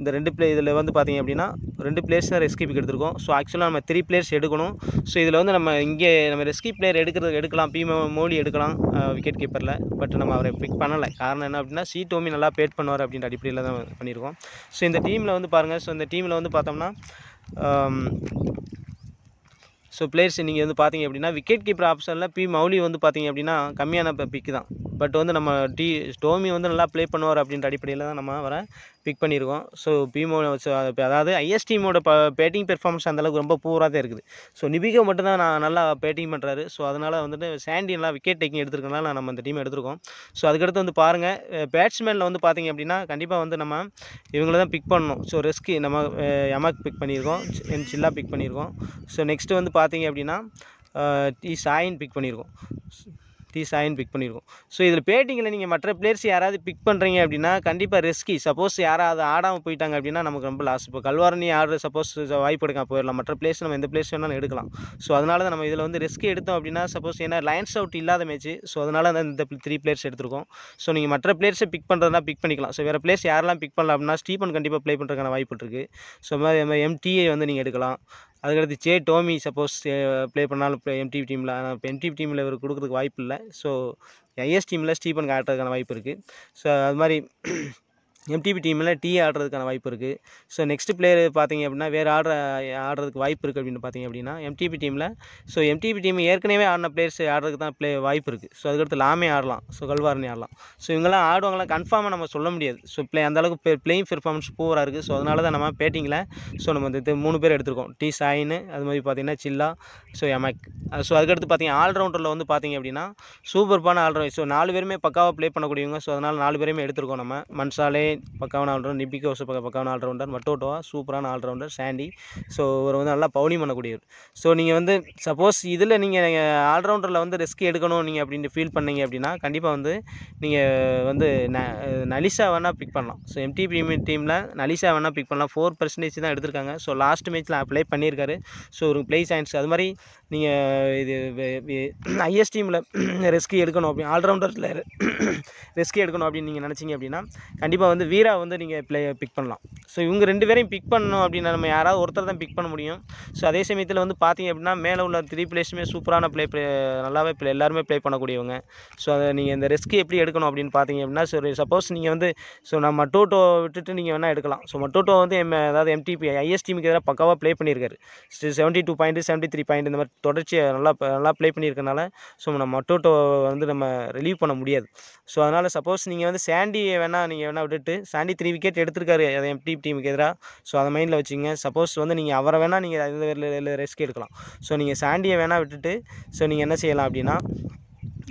இந்த ரெண்டு பிளே இதில் வந்து பார்த்திங்க அப்படின்னா ரெண்டு பிளேயர்ஸ் தான் ரெஸ்கி பிக் எடுத்திருக்கோம் ஸோ ஆக்சுவலாக நம்ம த்ரீ பிளேயர்ஸ் எடுக்கணும் ஸோ இதில் வந்து நம்ம இங்கே நம்ம ரெஸ்கி பிளேயர் எடுக்கிறது எடுக்கலாம் பி மோடி எடுக்கலாம் விக்கெட் கீப்பரில் பட் நம்ம அவரை பிக் பண்ணலை காரணம் என்ன அப்படின்னா சி டோமி நல்லா பேட் பண்ணுவார் அப்படின்ற அடிப்படையில் தான் பண்ணியிருக்கோம் ஸோ இந்த டீமில் வந்து பாருங்கள் ஸோ இந்த டீமில் வந்து பார்த்தோம்னா ஸோ பிளேயர்ஸ் நீங்கள் வந்து பார்த்தீங்க அப்படின்னா விக்கெட் கீப்பர் ஆப்ஷனில் பி மௌலி வந்து பார்த்தீங்க அப்படின்னா கம்மியான பிக்கு தான் பட் வந்து நம்ம டி டோமி வந்து நல்லா ப்ளே பண்ணுவார் அப்படின்ற அடிப்படையில் தான் நம்ம வரேன் பிக் பண்ணியிருக்கோம் ஸோ பீமோ அதாவது ஐஎஸ் டீமோட ப பேட்டிங் பெர்ஃபார்மன்ஸ் அந்தளவுக்கு ரொம்ப பூராக தான் இருக்குது ஸோ நிபிகா மட்டும்தான் நான் நல்லா பேட்டிங் பண்ணுறாரு ஸோ அதனால் வந்துட்டு சாண்டி நல்லா விக்கெட் டேக்கிங் எடுத்துருக்கனால நம்ம அந்த டீம் எடுத்துருக்கோம் ஸோ அதுக்கடுத்து வந்து பாருங்கள் பேட்ஸ்மேனில் வந்து பார்த்திங்க அப்படின்னா கண்டிப்பாக வந்து நம்ம இவங்கள தான் பிக் பண்ணணும் ஸோ ரிஸ்க்கு நம்ம எமக் பிக் பண்ணியிருக்கோம் என் சில்லா பிக் பண்ணியிருக்கோம் ஸோ நெக்ஸ்ட்டு வந்து பார்த்திங்க அப்படின்னா டி சாயின் பிக் பண்ணியிருக்கோம் டி சாயின் பிக் பண்ணியிருக்கோம் ஸோ இதில் பேட்டிங்கில் நீங்கள் மற்ற பிளேயர்ஸ் யாராவது பிக் பண்ணுறீங்க அப்படின்னா கண்டிப்பாக ரிஸ்கி சப்போஸ் யாராவது ஆடாமல் போயிட்டாங்க அப்படின்னா நமக்கு ரொம்ப லாஸ் இப்போ கல்வாரணி ஆடுற சப்போஸ் வாய்ப்பு எடுக்காம போயிடலாம் மற்ற பிளேஸ் நம்ம எந்த பிளேஸ் வேணாலும் எடுக்கலாம் ஸோ அதனால தான் நம்ம இதில் வந்து ரிஸ்க் எடுத்தோம் அப்படின்னா சப்போஸ் ஏன்னா லைன்ஸ் அவுட் இல்லாத மேட்ச் ஸோ அதனால் தான் இந்த த்ரீ பிளேயர்ஸ் எடுத்துருக்கோம் ஸோ நீங்கள் மற்ற பிளேயர்ஸை பிக் பண்ணுறதுனா பிக் பண்ணிக்கலாம் ஸோ வேறு பிளேஸ் யாரெல்லாம் பிக் பண்ணலாம் அப்படின்னா ஸ்டீபன் கண்டிப்பாக ப்ளே பண்ணுறதுக்கான வாய்ப்பு இருக்குது ஸோ மாதிரி எம்டிஏ வந்து நீங்கள் எடுக்கலாம் அதுக்கடுத்து ஜே டோமி சப்போஸ் ப்ளே பண்ணாலும் எம்டிவி டீமில் ஆனால் இப்போ எம்டிபி டீமில் இவர் கொடுக்குறதுக்கு வாய்ப்பு இல்லை ஸோ ஐஎஸ் டீமில் ஸ்டீபன் காட்டுறதுக்கான வாய்ப்பு இருக்குது ஸோ அது மாதிரி எம்டிபி டீமில் டி ஆடுறதுக்கான வாய்ப்பு இருக்குது ஸோ நெக்ஸ்ட் பிளேயர் பார்த்தீங்க அப்படின்னா வேறு ஆடுற ஆடுறதுக்கு வாய்ப்பு இருக்குது அப்படின்னு பார்த்தீங்க அப்படின்னா எம்டிபி டீமில் ஸோ எம்டிபி டீம் ஏற்கனவே ஆடின பிளேயர்ஸ் ஆடுறதுக்கு தான் ப்ளே வாய்ப்பு இருக்குது ஸோ அதுக்கடுத்து லாமே ஆடலாம் ஸோ கல்வாரணி ஆடலாம் ஸோ இவங்கெல்லாம் ஆடுவாங்களாம் கன்ஃபார்மாக நம்ம சொல்ல முடியாது ஸோ பிளே அந்தளவுக்கு பே பிளேயிங் பெர்ஃபார்மன்ஸ் பூவராக இருக்குது ஸோ அதனால தான் நம்ம பேட்டிங்கில் ஸோ நம்ம வந்து மூணு பேர் எடுத்திருக்கோம் டி சாயின் அது மாதிரி பார்த்தீங்கன்னா சில்லா ஸோ எமக் ஸோ அதுக்கடுத்து பார்த்தீங்கன்னா ஆல்ரவுண்டரில் வந்து பார்த்தீங்க அப்படின்னா சூப்பர்பான ஆல்ரவுண்டர் ஸோ நாலு பேருமே பக்காவாக ப்ளே பண்ணக்கூடியவங்க ஸோ அதனால் நாலு பேருமே எடுத்திருக்கோம் நம்ம மன்சாலே ஷைன் பக்காவான ஆல்ரவுண்டர் நிபிகோ பக்க பக்காவான ஆல்ரவுண்டர் மட்டோட்டோவா சூப்பரான ஆல்ரவுண்டர் சாண்டி ஸோ இவர் வந்து நல்லா பவுலிங் பண்ணக்கூடியவர் ஸோ நீங்கள் வந்து சப்போஸ் இதில் நீங்கள் ஆல்ரவுண்டரில் வந்து ரிஸ்க் எடுக்கணும் நீங்கள் அப்படின்ட்டு ஃபீல் பண்ணீங்க அப்படின்னா கண்டிப்பாக வந்து நீங்கள் வந்து ந நலிஷா வேணால் பிக் பண்ணலாம் ஸோ எம்டி பிரீமியர் டீமில் நலிஷா வேணால் பிக் பண்ணலாம் ஃபோர் பர்சன்டேஜ் தான் எடுத்திருக்காங்க ஸோ லாஸ்ட் மேட்ச்சில் அப்ளை பண்ணியிருக்காரு ஸோ ஒரு ப்ளே சான்ஸ் அது மாதிரி நீங்கள் இது ஐஎஸ் டீமில் ரிஸ்க் எடுக்கணும் அப்படின்னு ஆல்ரவுண்டரில் ரிஸ்க் எடுக்கணும் அப்படின்னு நீங்கள் நினச்சிங்க அப்படின்னா கண்டிப்பாக வந்து வீரா வந்து நீங்கள் பிளே பிக் பண்ணலாம் ஸோ இவங்க ரெண்டு பேரையும் பிக் பண்ணணும் அப்படின்னா நம்ம யாராவது ஒருத்தர் தான் பிக் பண்ண முடியும் ஸோ அதே சமயத்தில் வந்து பார்த்தீங்க அப்படின்னா மேலே உள்ள த்ரீ பிளேஸுமே சூப்பரான ப்ளே ப்ளே நல்லாவே பிளே எல்லாருமே ப்ளே பண்ணக்கூடியவங்க ஸோ அதை நீங்கள் இந்த ரிஸ்க் எப்படி எடுக்கணும் அப்படின்னு பார்த்தீங்க அப்படின்னா ஸோ சப்போஸ் நீங்கள் வந்து ஸோ நம்ம டோட்டோ விட்டுட்டு நீங்கள் வேணால் எடுக்கலாம் ஸோ மட்டோட்டோ வந்து எம் அதாவது எம்டிபி ஐஎஸ் டீமுக்கு எதிராக பக்காவாக ப்ளே பண்ணியிருக்காரு seventy two point seventy three point இந்த மாதிரி தொடர்ச்சியாக நல்லா நல்லா ப்ளே பண்ணியிருக்கனால ஸோ நம்ம மட்டோட்டோ வந்து நம்ம ரிலீவ் பண்ண முடியாது ஸோ அதனால் சப்போஸ் நீங்கள் வந்து சாண்டியை வேணால் நீங்கள் வேணால் விட்டுட்டு சாண்டி த்ரீ விக்கெட் எடுத்திருக்காரு அதை எம்டி டீமுக்கு எதிராக ஸோ அதை மைண்டில் வச்சுங்க சப்போஸ் வந்து நீங்கள் அவரை வேணால் நீங்கள் இந்த ரெஸ்க் எடுக்கலாம் ஸோ நீங்கள் சாண்டியை வேணால் விட்டுட்டு ஸோ நீங்கள் என்ன செய்யலாம் அப்படின்னா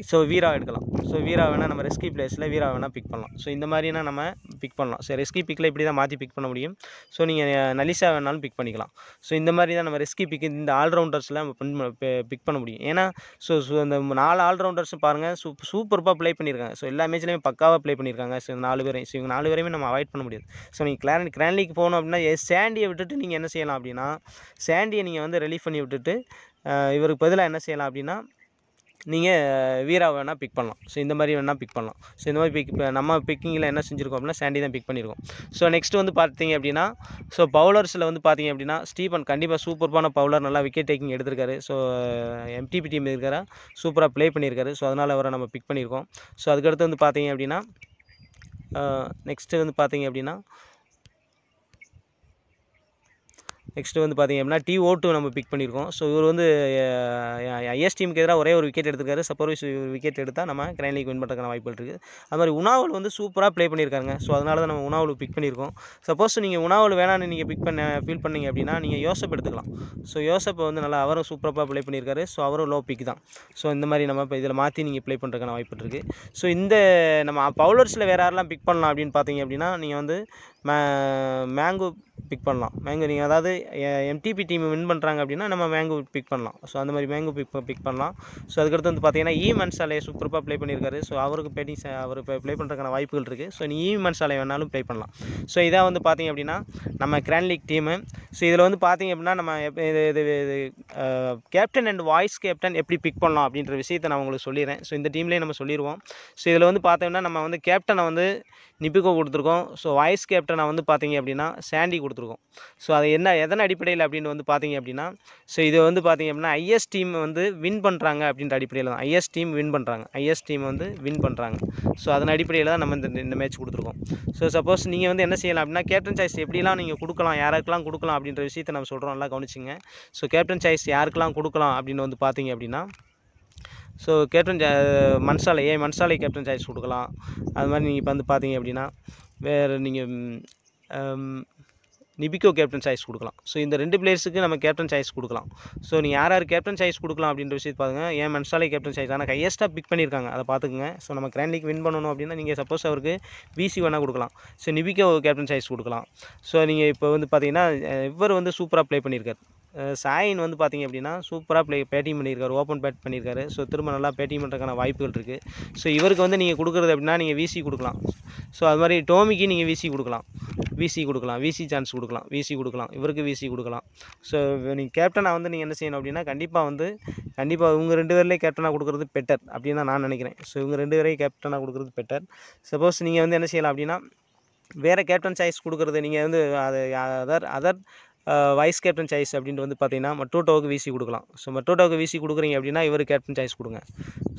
ஸோ வீரா எடுக்கலாம் ஸோ வீரா வேணால் நம்ம ரெஸ்கி பிளேஸில் வீரா வேணால் பிக் பண்ணலாம் ஸோ இந்த மாதிரினா நம்ம பிக் பண்ணலாம் ஸோ ரெஸ்கி பிக்கில் இப்படி தான் மாற்றி பிக் பண்ண முடியும் ஸோ நீங்கள் நலிசா வேணாலும் பிக் பண்ணிக்கலாம் ஸோ இந்த மாதிரி தான் நம்ம ரெஸ்கி பிக் இந்த ஆல்ரவுண்டர்ஸில் நம்ம பிக் பண்ண முடியும் ஏன்னா ஸோ அந்த நாலு ஆல்ரவுண்டர்ஸும் பாருங்கள் சூ சூப்பராக ப்ளே பண்ணியிருக்காங்க ஸோ எல்லா மேட்ச்லேயுமே பக்காவாக ப்ளே பண்ணியிருக்காங்க ஸோ நாலு பேரையும் ஸோ இவங்க நாலு பேரையுமே நம்ம அவாய்ட் பண்ண முடியாது ஸோ நீங்கள் கிளான் கிராண்ட்லிக்கு போகணும் அப்படின்னா சாண்டியை விட்டுட்டு நீங்கள் என்ன செய்யலாம் அப்படின்னா சாண்டியை நீங்கள் வந்து ரிலீஃப் பண்ணி விட்டுட்டு இவருக்கு பதிலாக என்ன செய்யலாம் அப்படின்னா நீங்கள் வீரா வேணால் பிக் பண்ணலாம் ஸோ இந்த மாதிரி வேணால் பிக் பண்ணலாம் ஸோ இந்த மாதிரி பிக் நம்ம பிக்கிங்கில் என்ன செஞ்சுருக்கோம் அப்படின்னா சாண்டி தான் பிக் பண்ணியிருக்கோம் ஸோ நெக்ஸ்ட் வந்து பார்த்தீங்க அப்படின்னா ஸோ பவுலர்ஸில் வந்து பார்த்தீங்க அப்படின்னா ஸ்டீபன் கண்டிப்பாக சூப்பர்பான பவுலர் நல்லா விக்கெட் டேக்கிங் எடுத்திருக்காரு ஸோ எம்டிபி டீம் இருக்கிறா சூப்பராக ப்ளே பண்ணியிருக்காரு ஸோ அதனால் அவரை நம்ம பிக் பண்ணியிருக்கோம் ஸோ அதுக்கடுத்து வந்து பார்த்தீங்க அப்படின்னா நெக்ஸ்ட்டு வந்து பார்த்தீங்க அப்படின்னா நெக்ஸ்ட்டு வந்து பார்த்திங்க அப்படின்னா டி ஓ நம்ம பிக் பண்ணியிருக்கோம் ஸோ இவர் வந்து ஐஎஸ் டீமுக்கு எதிராக ஒரே ஒரு விக்கெட் எடுத்திருக்காரு ஒரு விக்கெட் எடுத்தால் நம்ம கிரைன் லீக் வின் பண்ணுறதுக்கான வாய்ப்புகள் இருக்குது அது மாதிரி உணாவல் வந்து சூப்பராக ப்ளே பண்ணியிருக்காங்க ஸோ அதனால தான் நம்ம உணாவல் பிக் பண்ணியிருக்கோம் சப்போஸ் நீங்கள் உணாவல் வேணான்னு நீங்கள் பிக் பண்ண ஃபீல் பண்ணீங்க அப்படின்னா நீங்கள் யோசப் எடுத்துக்கலாம் ஸோ யோசப்பை வந்து நல்லா அவரும் சூப்பராக ப்ளே பண்ணியிருக்காரு ஸோ அவரும் லோ பிக் தான் ஸோ இந்த மாதிரி நம்ம இப்போ இதில் மாற்றி நீங்கள் ப்ளே பண்ணுறதுக்கான வாய்ப்பு இருக்குது ஸோ இந்த நம்ம பவுலர்ஸில் வேறு யாரெல்லாம் பிக் பண்ணலாம் அப்படின்னு பார்த்தீங்க அப்படின்னா நீங்கள் வந்து மே மேங்கோ பிக் பண்ணலாம் மேங்கோ நீங்கள் அதாவது எம்டிபி டீம் வின் பண்ணுறாங்க அப்படின்னா நம்ம மேங்கோ பிக் பண்ணலாம் ஸோ அந்த மாதிரி மேங்கோ பிக் பிக் பண்ணலாம் ஸோ அதுக்கடுத்து வந்து பார்த்தீங்கன்னா இ e மன்சாலையை சூப்பராக ப்ளே பண்ணியிருக்காரு ஸோ அவருக்கு பேட்டிங் அவர் ப்ளே பண்ணுறதுக்கான வாய்ப்புகள் இருக்குது ஸோ நீ இ e மன்சாலை வேணாலும் ப்ளே பண்ணலாம் ஸோ இதாக வந்து பார்த்தீங்க அப்படின்னா நம்ம கிராண்ட் லீக் டீமு ஸோ இதில் வந்து பார்த்தீங்க அப்படின்னா நம்ம இது இது இது கேப்டன் அண்ட் வாய்ஸ் கேப்டன் எப்படி பிக் பண்ணலாம் அப்படின்ற விஷயத்தை நான் உங்களுக்கு சொல்லிடுறேன் ஸோ இந்த டீம்லேயே நம்ம சொல்லிடுவோம் ஸோ இதில் வந்து பார்த்தோம்னா நம்ம வந்து கேப்டனை வந்து நிப்பிக்கோ கொடுத்துருக்கோம் ஸோ வாய்ஸ் கேப்டனை வந்து பார்த்தீங்க அப்படின்னா சாண்டி கொடுத்துருக்கோம் ஸோ அது என்ன எதன் அடிப்படையில் அப்படின்னு வந்து பார்த்தீங்க அப்படின்னா ஸோ இதை வந்து பார்த்தீங்க அப்படின்னா ஐஎஸ் டீம் வந்து வின் பண்ணுறாங்க அப்படின்ற அடிப்படையில் தான் ஐஎஸ் டீம் வின் பண்ணுறாங்க ஐஎஸ் டீம் வந்து வின் பண்ணுறாங்க ஸோ அதன் அடிப்படையில் தான் நம்ம இந்த இந்த மேட்ச் கொடுத்துருக்கோம் ஸோ சப்போஸ் நீங்கள் வந்து என்ன செய்யலாம் அப்படின்னா கேப்டன் சாய்ஸ் எப்படிலாம் நீங்கள் கொடுக்கலாம் யாருக்கெல்லாம் கொடுக்கலாம் அப்படின்ற விஷயத்த நம்ம சொல்கிறோம் நல்லா கவனிச்சிங்க ஸோ கேப்டன் சாய்ஸ் யாருக்கெல்லாம் கொடுக்கலாம் அப்படின்னு வந்து பார்த்தீங்க அப்படின்னா ஸோ கேப்டன் மன்சாலை ஏ மன்சாலை கேப்டன் சாய்ஸ் கொடுக்கலாம் அது மாதிரி நீங்கள் இப்போ வந்து பார்த்தீங்க அப்படின்னா வேறு நீங்கள் நிபிக்கோ கேப்டன் சாய்ஸ் கொடுக்கலாம் ஸோ இந்த ரெண்டு பிளேயர்ஸுக்கு நம்ம கேப்டன் சாய்ஸ் கொடுக்கலாம் ஸோ நீ யார் யார் கேப்டன் சாய்ஸ் கொடுக்கலாம் அப்படின்ற விஷயத்தை பாருங்க ஏன் மன்சாலே கேப்டன் சாய்ஸ் ஆனால் ஹையஸ்ட்டாக பிக் பண்ணியிருக்காங்க அதை பார்த்துக்குங்க ஸோ நம்ம கிராண்ட் லீக் வின் பண்ணணும் அப்படின்னா நீங்கள் சப்போஸ் அவருக்கு பிசி வேணால் கொடுக்கலாம் ஸோ நிபிக்கோ கேப்டன் சாய்ஸ் கொடுக்கலாம் ஸோ நீங்கள் இப்போ வந்து பார்த்தீங்கன்னா இவர் வந்து சூப்பராக ப்ளே பண்ணியிருக்காரு சாயின் வந்து பார்த்திங்க அப்படின்னா சூப்பராக ப்ளே பேட்டிங் பண்ணியிருக்காரு ஓப்பன் பேட் பண்ணியிருக்காரு ஸோ திரும்ப நல்லா பேட்டிங் பண்ணுறதுக்கான வாய்ப்புகள் இருக்குது ஸோ இவருக்கு வந்து நீங்கள் கொடுக்குறது அப்படின்னா நீங்கள் விசி கொடுக்கலாம் ஸோ அது மாதிரி டோமிக்கு நீங்கள் விசி கொடுக்கலாம் விசி கொடுக்கலாம் விசி சான்ஸ் கொடுக்கலாம் விசி கொடுக்கலாம் இவருக்கு விசி கொடுக்கலாம் ஸோ நீங்கள் கேப்டனாக வந்து நீங்கள் என்ன செய்யணும் அப்படின்னா கண்டிப்பாக வந்து கண்டிப்பாக இவங்க ரெண்டு பேர்லேயே கேப்டனாக கொடுக்குறது பெட்டர் அப்படின்னு தான் நான் நினைக்கிறேன் ஸோ இவங்க ரெண்டு பேரையும் கேப்டனாக கொடுக்குறது பெட்டர் சப்போஸ் நீங்கள் வந்து என்ன செய்யலாம் அப்படின்னா வேறு கேப்டன் சாய்ஸ் கொடுக்குறது நீங்கள் வந்து அது other other vice captain choice அப்படின்ட்டு வந்து பார்த்தீங்கன்னா மட்டோட்டோக்கு வீசி கொடுக்கலாம் ஸோ மட்டோட்டோக்கு வீசி கொடுக்குறீங்க அப்படின்னா இவர் கேப்டன் சாய்ஸ் கொடுங்க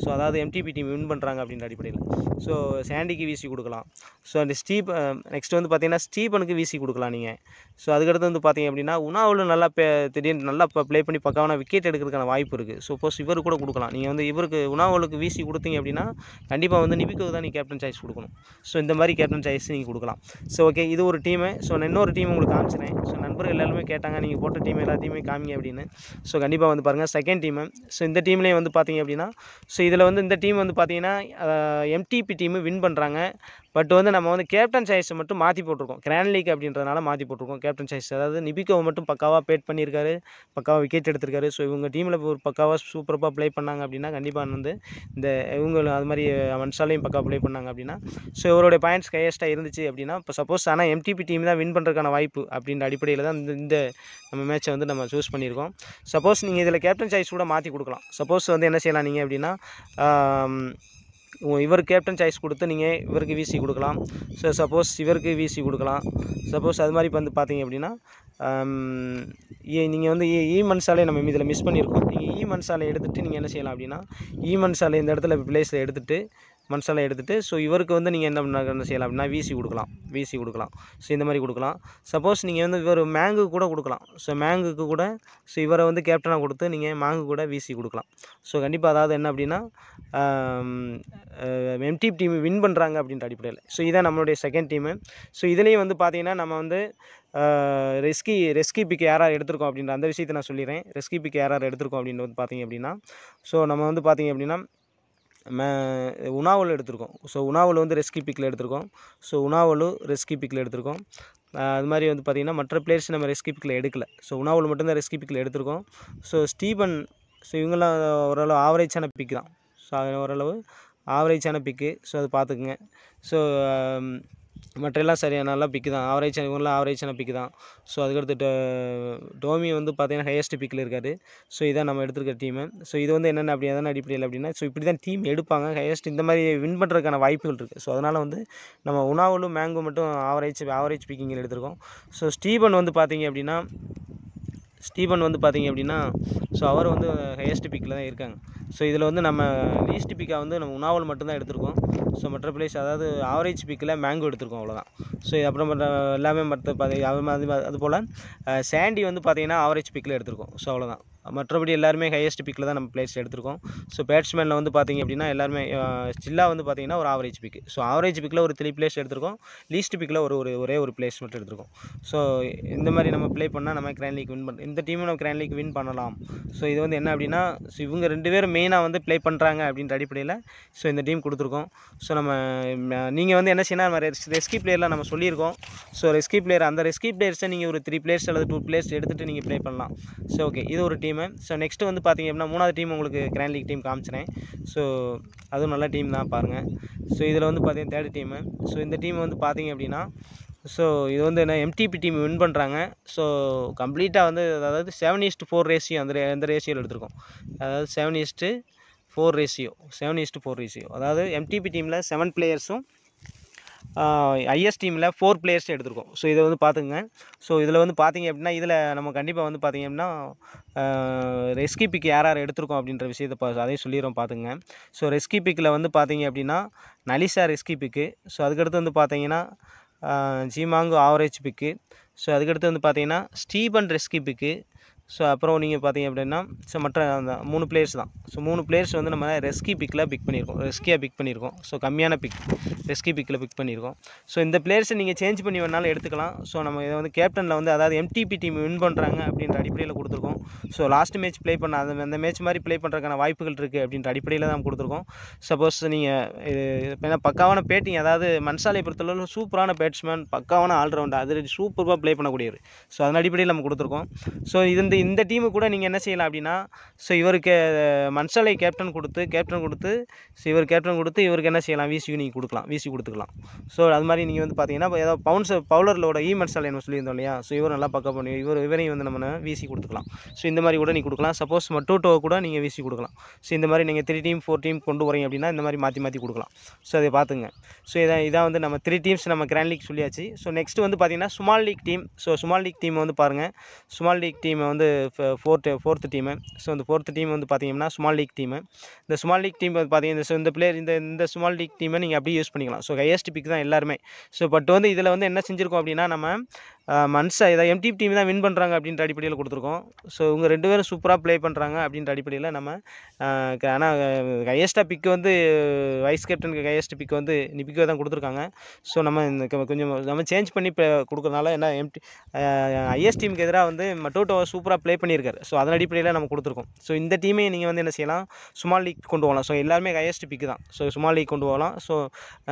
ஸோ அதாவது எம்டிபி டீம் வின் பண்ணுறாங்க அப்படின்ற அடிப்படையில் ஸோ சாண்டிக்கு வீசி கொடுக்கலாம் ஸோ அந்த ஸ்டீப் நெக்ஸ்ட் வந்து பார்த்தீங்கன்னா ஸ்டீபனுக்கு வீசி கொடுக்கலாம் நீங்கள் ஸோ அதுக்கடுத்து வந்து பார்த்தீங்க அப்படின்னா உணாவில் நல்லா பே திடீர்னு நல்லா இப்போ ப்ளே பண்ணி பக்காவான விக்கெட் எடுக்கிறதுக்கான வாய்ப்பு இருக்குது சப்போஸ் இவர் கூட கொடுக்கலாம் நீங்கள் வந்து இவருக்கு உணவுகளுக்கு வீசி கொடுத்தீங்க அப்படின்னா கண்டிப்பாக வந்து நிபிக்கு தான் நீங்கள் கேப்டன் சாய்ஸ் கொடுக்கணும் ஸோ இந்த மாதிரி கேப்டன் சாய்ஸ் நீங்கள் கொடுக்கலாம் ஸோ ஓகே இது ஒரு டீமு ஸோ நான் இன்னொரு டீம் உங்களுக்கு காமிச்சினேன் ஸோ நண்பர்கள் எல்லாருமே எல்லாருமே கேட்டாங்க நீங்கள் போட்ட டீம் எல்லாத்தையுமே காமிங்க அப்படின்னு ஸோ கண்டிப்பாக வந்து பாருங்கள் செகண்ட் டீமு ஸோ இந்த டீம்லேயும் வந்து பார்த்தீங்க அப்படின்னா ஸோ இதில் வந்து இந்த டீம் வந்து பார்த்தீங்கன்னா எம்டிபி டீமு வின் பண்ணுறாங்க பட் வந்து நம்ம வந்து கேப்டன் சைஸை மட்டும் மாற்றி போட்டிருக்கோம் கிரான் லீக் அப்படின்றதுனால மாற்றி போட்டிருக்கோம் கேப்டன் சைஸ் அதாவது நிபிகோ மட்டும் பக்காவாக பேட் பண்ணியிருக்காரு பக்காவாக விக்கெட் எடுத்திருக்காரு ஸோ இவங்க டீமில் ஒரு பக்காவாக சூப்பராக ப்ளே பண்ணாங்க அப்படின்னா கண்டிப்பாக வந்து இந்த இவங்க அது மாதிரி மன்சாலையும் பக்காவாக ப்ளே பண்ணாங்க அப்படின்னா ஸோ இவருடைய பாயிண்ட்ஸ் ஹையஸ்ட்டாக இருந்துச்சு அப்படின்னா இப்போ சப்போஸ் ஆனால் எம்டிபி டீம் தான் வின் பண்ணுறதுக்கான வாய்ப்பு அப்படின்ற அடிப்படையில் தான் இந்த நம்ம மேட்சை வந்து நம்ம சூஸ் பண்ணியிருக்கோம் சப்போஸ் நீங்கள் இதில் கேப்டன் சாய்ஸ் கூட மாற்றி கொடுக்கலாம் சப்போஸ் வந்து என்ன செய்யலாம் நீங்கள் அப்படின்னா இவர் கேப்டன் சாய்ஸ் கொடுத்து நீங்கள் இவருக்கு விசி கொடுக்கலாம் ஸோ சப்போஸ் இவருக்கு விசி கொடுக்கலாம் சப்போஸ் அது மாதிரி வந்து பார்த்தீங்க அப்படின்னா நீங்கள் வந்து இ e மன்சாலே நம்ம இதில் மிஸ் பண்ணியிருக்கோம் நீங்கள் இ e மன்சாலை எடுத்துகிட்டு நீங்கள் என்ன செய்யலாம் அப்படின்னா இ e மன்சாலை இந்த இடத்துல பிளேஸில் எடுத்துகிட்டு மனசால எடுத்துகிட்டு ஸோ இவருக்கு வந்து நீங்கள் என்ன பண்ண என்ன செய்யலாம் அப்படின்னா விசி கொடுக்கலாம் விசி கொடுக்கலாம் ஸோ இந்த மாதிரி கொடுக்கலாம் சப்போஸ் நீங்கள் வந்து இவர் மேங்கு கூட கொடுக்கலாம் ஸோ மேங்குக்கு கூட ஸோ இவரை வந்து கேப்டனாக கொடுத்து நீங்கள் மேங்கு கூட விசி கொடுக்கலாம் ஸோ கண்டிப்பாக அதாவது என்ன அப்படின்னா எம்டி டீம் வின் பண்ணுறாங்க அப்படின்ற அடிப்படையில் ஸோ இதான் நம்மளுடைய செகண்ட் டீமு ஸோ இதுலேயும் வந்து பார்த்திங்கன்னா நம்ம வந்து ரெஸ்கி ரெஸ்கி பிக் யார் யார் எடுத்திருக்கோம் அப்படின்ற அந்த விஷயத்தை நான் சொல்லிடுறேன் ரெஸ்கி பிக் யார் யார் எடுத்திருக்கோம் அப்படின்னு வந்து பார்த்திங்க அப்படின்னா ஸோ நம்ம வந்து பார்த்திங்க அப்படின்னா மே உணாவல் எடுத்திருக்கோம் ஸோ உணாவல் வந்து ரெஸ்கி பிக்கில் எடுத்திருக்கோம் ஸோ உணாவலும் ரெஸ்கி பிக்கில் எடுத்திருக்கோம் அது மாதிரி வந்து பார்த்திங்கன்னா மற்ற பிளேயர்ஸ் நம்ம ரெஸ்கி பிக்கில் எடுக்கல ஸோ உணாவல் மட்டும்தான் ரெஸ்கி பிக்கில் எடுத்திருக்கோம் ஸோ ஸ்டீபன் ஸோ இவங்கெல்லாம் ஓரளவு ஆவரேஜான பிக் தான் ஸோ ஓரளவு ஆவரேஜான பிக்கு ஸோ அது பார்த்துக்குங்க ஸோ மற்றெல்லாம் சரியாக நல்லா பிக்கு தான் ஆவரேஜ் இவங்களாம் ஆவரேஜான பிக்கு தான் ஸோ அதுக்கடுத்து டோமி வந்து பார்த்தீங்கன்னா ஹையஸ்ட் பிக்கில் இருக்காரு ஸோ இதான் நம்ம எடுத்துருக்க டீமு ஸோ இது வந்து என்னென்ன அப்படி எதனா அடிப்படையில் அப்படின்னா ஸோ இப்படி தான் டீம் எடுப்பாங்க ஹையஸ்ட் இந்த மாதிரி வின் பண்ணுறதுக்கான வாய்ப்புகள் இருக்குது ஸோ அதனால் வந்து நம்ம உணவுலும் மேங்கோ மட்டும் ஆவரேஜ் ஆவரேஜ் பிக்கிங்கில் எடுத்துருக்கோம் ஸோ ஸ்டீபன் வந்து பார்த்தீங்க அப்படின்னா ஸ்டீபன் வந்து பார்த்தீங்க அப்படின்னா ஸோ அவர் வந்து ஹையஸ்ட் பிக்கில் தான் இருக்காங்க ஸோ இதில் வந்து நம்ம லீஸ்ட் பிக்காக வந்து நம்ம உணாவல் மட்டும்தான் எடுத்திருக்கோம் ஸோ மற்ற பிளேஸ் அதாவது ஆவரேஜ் பிக்கில் மேங்கோ எடுத்திருக்கோம் அவ்வளோதான் ஸோ அப்புறம் எல்லாமே மற்ற பார்த்தீங்க அது மாதிரி அது போல் சாண்டி வந்து பார்த்தீங்கன்னா ஆவரேஜ் பிக்கில் எடுத்திருக்கோம் ஸோ அவ்வளோதான் மற்றபடி எல்லாருமே ஹையஸ்ட் பிக்கில் தான் நம்ம பிளேஸ் எடுத்திருக்கோம் ஸோ பேட்ஸ்மேனில் வந்து பார்த்திங்க அப்படின்னா எல்லாருமே ஜில்லா வந்து பார்த்திங்கன்னா ஒரு ஆவரேஜ் பிக் ஸோ ஆவரேஜ் பிக்கில் ஒரு த்ரீ பிளேஸ் எடுத்திருக்கோம் லீஸ்ட் பிக்கில் ஒரு ஒரு ஒரே ஒரு பிளேஸ் மட்டும் எடுத்திருக்கோம் ஸோ இந்த மாதிரி நம்ம ப்ளே பண்ணால் நம்ம கிராண்ட் லீக் வின் பண்ண இந்த டீமும் நம்ம கிராண்ட் லீக் வின் பண்ணலாம் ஸோ இது வந்து என்ன அப்படின்னா ஸோ இவங்க ரெண்டு பேரும் மெயினாக வந்து ப்ளே பண்ணுறாங்க அப்படின்ற அடிப்படையில் ஸோ இந்த டீம் கொடுத்துருக்கோம் ஸோ நம்ம நீங்கள் வந்து என்ன செய்யணும் மாதிரி ரெஸ்கி பிளேயரில் நம்ம சொல்லியிருக்கோம் ஸோ ரெஸ்கி பிளேயர் அந்த ரெஸ்கி பிளேயர்ஸை நீங்கள் ஒரு த்ரீ பிளேயர்ஸ் அல்லது டூ பிளேயர்ஸ் எடுத்துகிட்டு நீங்கள் ப்ளே பண்ணலாம் ஸோ ஓகே இது ஒரு டீம் டீமு ஸோ நெக்ஸ்ட்டு வந்து பார்த்திங்க அப்படின்னா மூணாவது டீம் உங்களுக்கு கிராண்ட் லீக் டீம் காமிச்சினேன் ஸோ அதுவும் நல்ல டீம் தான் பாருங்கள் ஸோ இதில் வந்து பார்த்திங்கன்னா தேர்ட் டீமு ஸோ இந்த டீம் வந்து பார்த்திங்க அப்படின்னா ஸோ இது வந்து என்ன எம்டிபி டீம் வின் பண்ணுறாங்க ஸோ கம்ப்ளீட்டாக வந்து அதாவது செவன் ஈஸ்ட் ஃபோர் ரேஷியோ அந்த அந்த ரேஷியோவில் எடுத்துருக்கோம் அதாவது seven is to four ratio seven is to four ratio அதாவது எம்டிபி டீமில் செவன் பிளேயர்ஸும் ஐஎஸ் டீமில் ஃபோர் பிளேயர்ஸ் எடுத்திருக்கோம் ஸோ இதை வந்து பார்த்துங்க ஸோ இதில் வந்து பார்த்திங்க அப்படின்னா இதில் நம்ம கண்டிப்பாக வந்து பார்த்திங்க அப்படின்னா ரெஸ்கி பிக் யார் யார் எடுத்திருக்கோம் அப்படின்ற விஷயத்தை பா அதையும் சொல்லிடுறோம் பார்த்துங்க ஸோ ரெஸ்கி பிக்கில் வந்து பார்த்திங்க அப்படின்னா நலிசா ரெஸ்கி பிக்கு ஸோ அதுக்கடுத்து வந்து பார்த்திங்கன்னா ஜிமாங்கு ஆவரேஜ் பிக்கு ஸோ அதுக்கடுத்து வந்து பார்த்திங்கன்னா ஸ்டீபன் ரெஸ்கி பிக்கு ஸோ அப்புறம் நீங்கள் பார்த்தீங்க அப்படின்னா ஸோ மற்ற அந்த மூணு பிளேயர்ஸ் தான் ஸோ மூணு பிளேயர்ஸ் வந்து நம்ம ரெஸ்கி பிக்கில் பிக் பண்ணியிருக்கோம் ரெஸ்கியாக பிக் பண்ணியிருக்கோம் ஸோ கம்மியான பிக் ரெஸ்கி பிக்கில் பிக் பண்ணியிருக்கோம் ஸோ இந்த பிளேயர்ஸை நீங்கள் சேஞ்ச் பண்ணி வேணாலும் எடுத்துக்கலாம் ஸோ நம்ம இதை வந்து கேப்டனில் வந்து அதாவது எம்டிபி டீம் வின் பண்ணுறாங்க அப்படின்ற அடிப்படையில் கொடுத்துருக்கோம் ஸோ லாஸ்ட் மேட்ச் ப்ளே பண்ண அந்த அந்த மேட்ச் மாதிரி ப்ளே பண்ணுறதுக்கான வாய்ப்புகள் இருக்குது அப்படின்ற அடிப்படையில் தான் கொடுத்துருக்கோம் சப்போஸ் நீங்கள் இது பக்காவான பேட்டிங் அதாவது மன்சாலை பொறுத்தளவில் சூப்பரான பேட்ஸ்மேன் பக்காவான ஆல்ரவுண்டர் அது சூப்பராக ப்ளே பண்ணக்கூடியது ஸோ அதன் அடிப்படையில் நம்ம கொடுத்துருக்கோம் ஸோ இது அடுத்து இந்த டீமு கூட நீங்கள் என்ன செய்யலாம் அப்படின்னா ஸோ இவருக்கு மன்சாலை கேப்டன் கொடுத்து கேப்டன் கொடுத்து ஸோ இவர் கேப்டன் கொடுத்து இவருக்கு என்ன செய்யலாம் விசியு நீங்கள் கொடுக்கலாம் வீசி கொடுத்துக்கலாம் ஸோ அது மாதிரி நீங்கள் வந்து பார்த்தீங்கன்னா ஏதோ பவுன்ஸ் பவுலரோட இ மன்சாலை என்ன சொல்லியிருந்தோம் இல்லையா ஸோ இவர் நல்லா பக்கம் பண்ணி இவர் இவரையும் வந்து நம்ம விசி கொடுத்துக்கலாம் ஸோ இந்த மாதிரி கூட நீ கொடுக்கலாம் சப்போஸ் டோ கூட நீங்கள் விசி கொடுக்கலாம் ஸோ இந்த மாதிரி நீங்கள் த்ரீ டீம் ஃபோர் டீம் கொண்டு வரீங்க அப்படின்னா இந்த மாதிரி மாற்றி மாற்றி கொடுக்கலாம் ஸோ அதை பார்த்துங்க ஸோ இதான் இதான் வந்து நம்ம த்ரீ டீம்ஸ் நம்ம கிராண்ட் லீக் சொல்லியாச்சு ஸோ நெக்ஸ்ட் வந்து பார்த்தீங்கன்னா small league team so small league team வந்து பாருங்கள் சுமால் லீக் டீமை வந்து வந்து ஃபோர்த்து ஃபோர்த்து டீமு ஸோ இந்த ஃபோர்த்து டீம் வந்து பார்த்தீங்கன்னா ஸ்மால் லீக் டீமு இந்த ஸ்மால் லீக் டீம் வந்து பார்த்தீங்கன்னா இந்த பிளேயர் இந்த இந்த ஸ்மால் லீக் டீமை நீங்கள் அப்படியே யூஸ் பண்ணிக்கலாம் ஸோ ஹையஸ்ட் பிக் தான் எல்லாருமே ஸோ பட் வந்து இதில் வந்து என்ன செஞ்சுருக்கோம் அப்படின்னா நம்ம மன்சா இதை எம்டி டீம் தான் வின் பண்ணுறாங்க அப்படின்ற அடிப்படையில் கொடுத்துருக்கோம் ஸோ இவங்க ரெண்டு பேரும் சூப்பராக ப்ளே பண்ணுறாங்க அப்படின்ற அடிப்படையில் நம்ம ஆனால் ஹையஸ்ட்டாக பிக்கு வந்து வைஸ் கேப்டனுக்கு ஹையஸ்ட் பிக் வந்து நிபிக்கோ தான் கொடுத்துருக்காங்க ஸோ நம்ம இந்த கொஞ்சம் நம்ம சேஞ்ச் பண்ணி கொடுக்குறதுனால என்ன எம்டி ஐஎஸ் டீமுக்கு எதிராக வந்து மட்டோட்டோ சூப்பராக ப்ளே பண்ணியிருக்காரு ஸோ அதன் அடிப்படையில் நம்ம கொடுத்துருக்கோம் ஸோ இந்த டீமே நீங்கள் வந்து என்ன செய்யலாம் சுமால் லீக் கொண்டு போகலாம் ஸோ எல்லாருமே ஹையஸ்ட் பிக்கு தான் ஸோ சுமால் லீக் கொண்டு போகலாம் ஸோ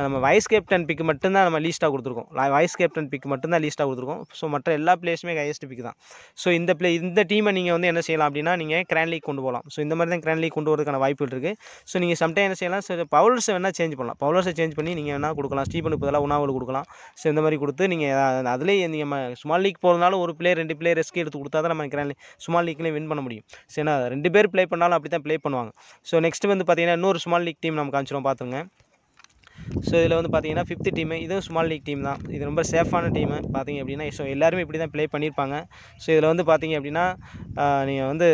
நம்ம வைஸ் கேப்டன் பிக் மட்டும்தான் நம்ம லீஸ்ட்டாக கொடுத்துருக்கோம் வைஸ் கேப்டன் பிக் மட்டும்தான் லீஸ்ட்டாக கொடுத்துருக்கோம் ஸோ மற்ற எல்லா பிளேஸுமே ஹையஸ்ட் பிக் தான் ஸோ இந்த பிளே இந்த டீமை நீங்கள் வந்து என்ன செய்யலாம் அப்படின்னா நீங்கள் கிராண்ட் லீக் கொண்டு போகலாம் ஸோ இந்த மாதிரி தான் கிராண்ட் லீக் கொண்டு வரதுக்கான வாய்ப்புகள் இருக்குது ஸோ நீங்கள் சம்டைம் என்ன செய்யலாம் ஸோ பவுலர்ஸை வேணால் சேஞ்ச் பண்ணலாம் பவுலர்ஸை சேஞ்ச் பண்ணி நீங்கள் வேணால் கொடுக்கலாம் ஸ்டீபனுக்கு பதிலாக உணவுகள் கொடுக்கலாம் ஸோ இந்த மாதிரி கொடுத்து நீங்கள் அதிலே நீங்கள் ஸ்மால் லீக் போகிறதுனால ஒரு பிளேயர் ரெண்டு பிளேயர் ரிஸ்க் எடுத்து கொடுத்தா தான் நம்ம கிராண்ட் ஸ்மால் லீக்லேயும் வின் பண்ண முடியும் ஸோ ஏன்னா ரெண்டு பேர் ப்ளே பண்ணாலும் அப்படி தான் ப்ளே பண்ணுவாங்க ஸோ நெக்ஸ்ட் வந்து பார்த்தீங்கன்னா இன்னொரு ஸ்மால் லீக் டீம் நம்ம காமிச்சிடும் பார்த்துங்க ஸோ இதில் வந்து பார்த்தீங்கன்னா ஃபிஃப்த்து டீமு இதுவும் ஸ்மால் லீக் டீம் தான் இது ரொம்ப சேஃபான டீமு பார்த்தீங்க அப்படின்னா ஸோ எல்லாருமே இப்படி தான் ப்ளே பண்ணியிருப்பாங்க ஸோ இதில் வந்து பார்த்தீங்க அப்படின்னா நீங்கள் வந்து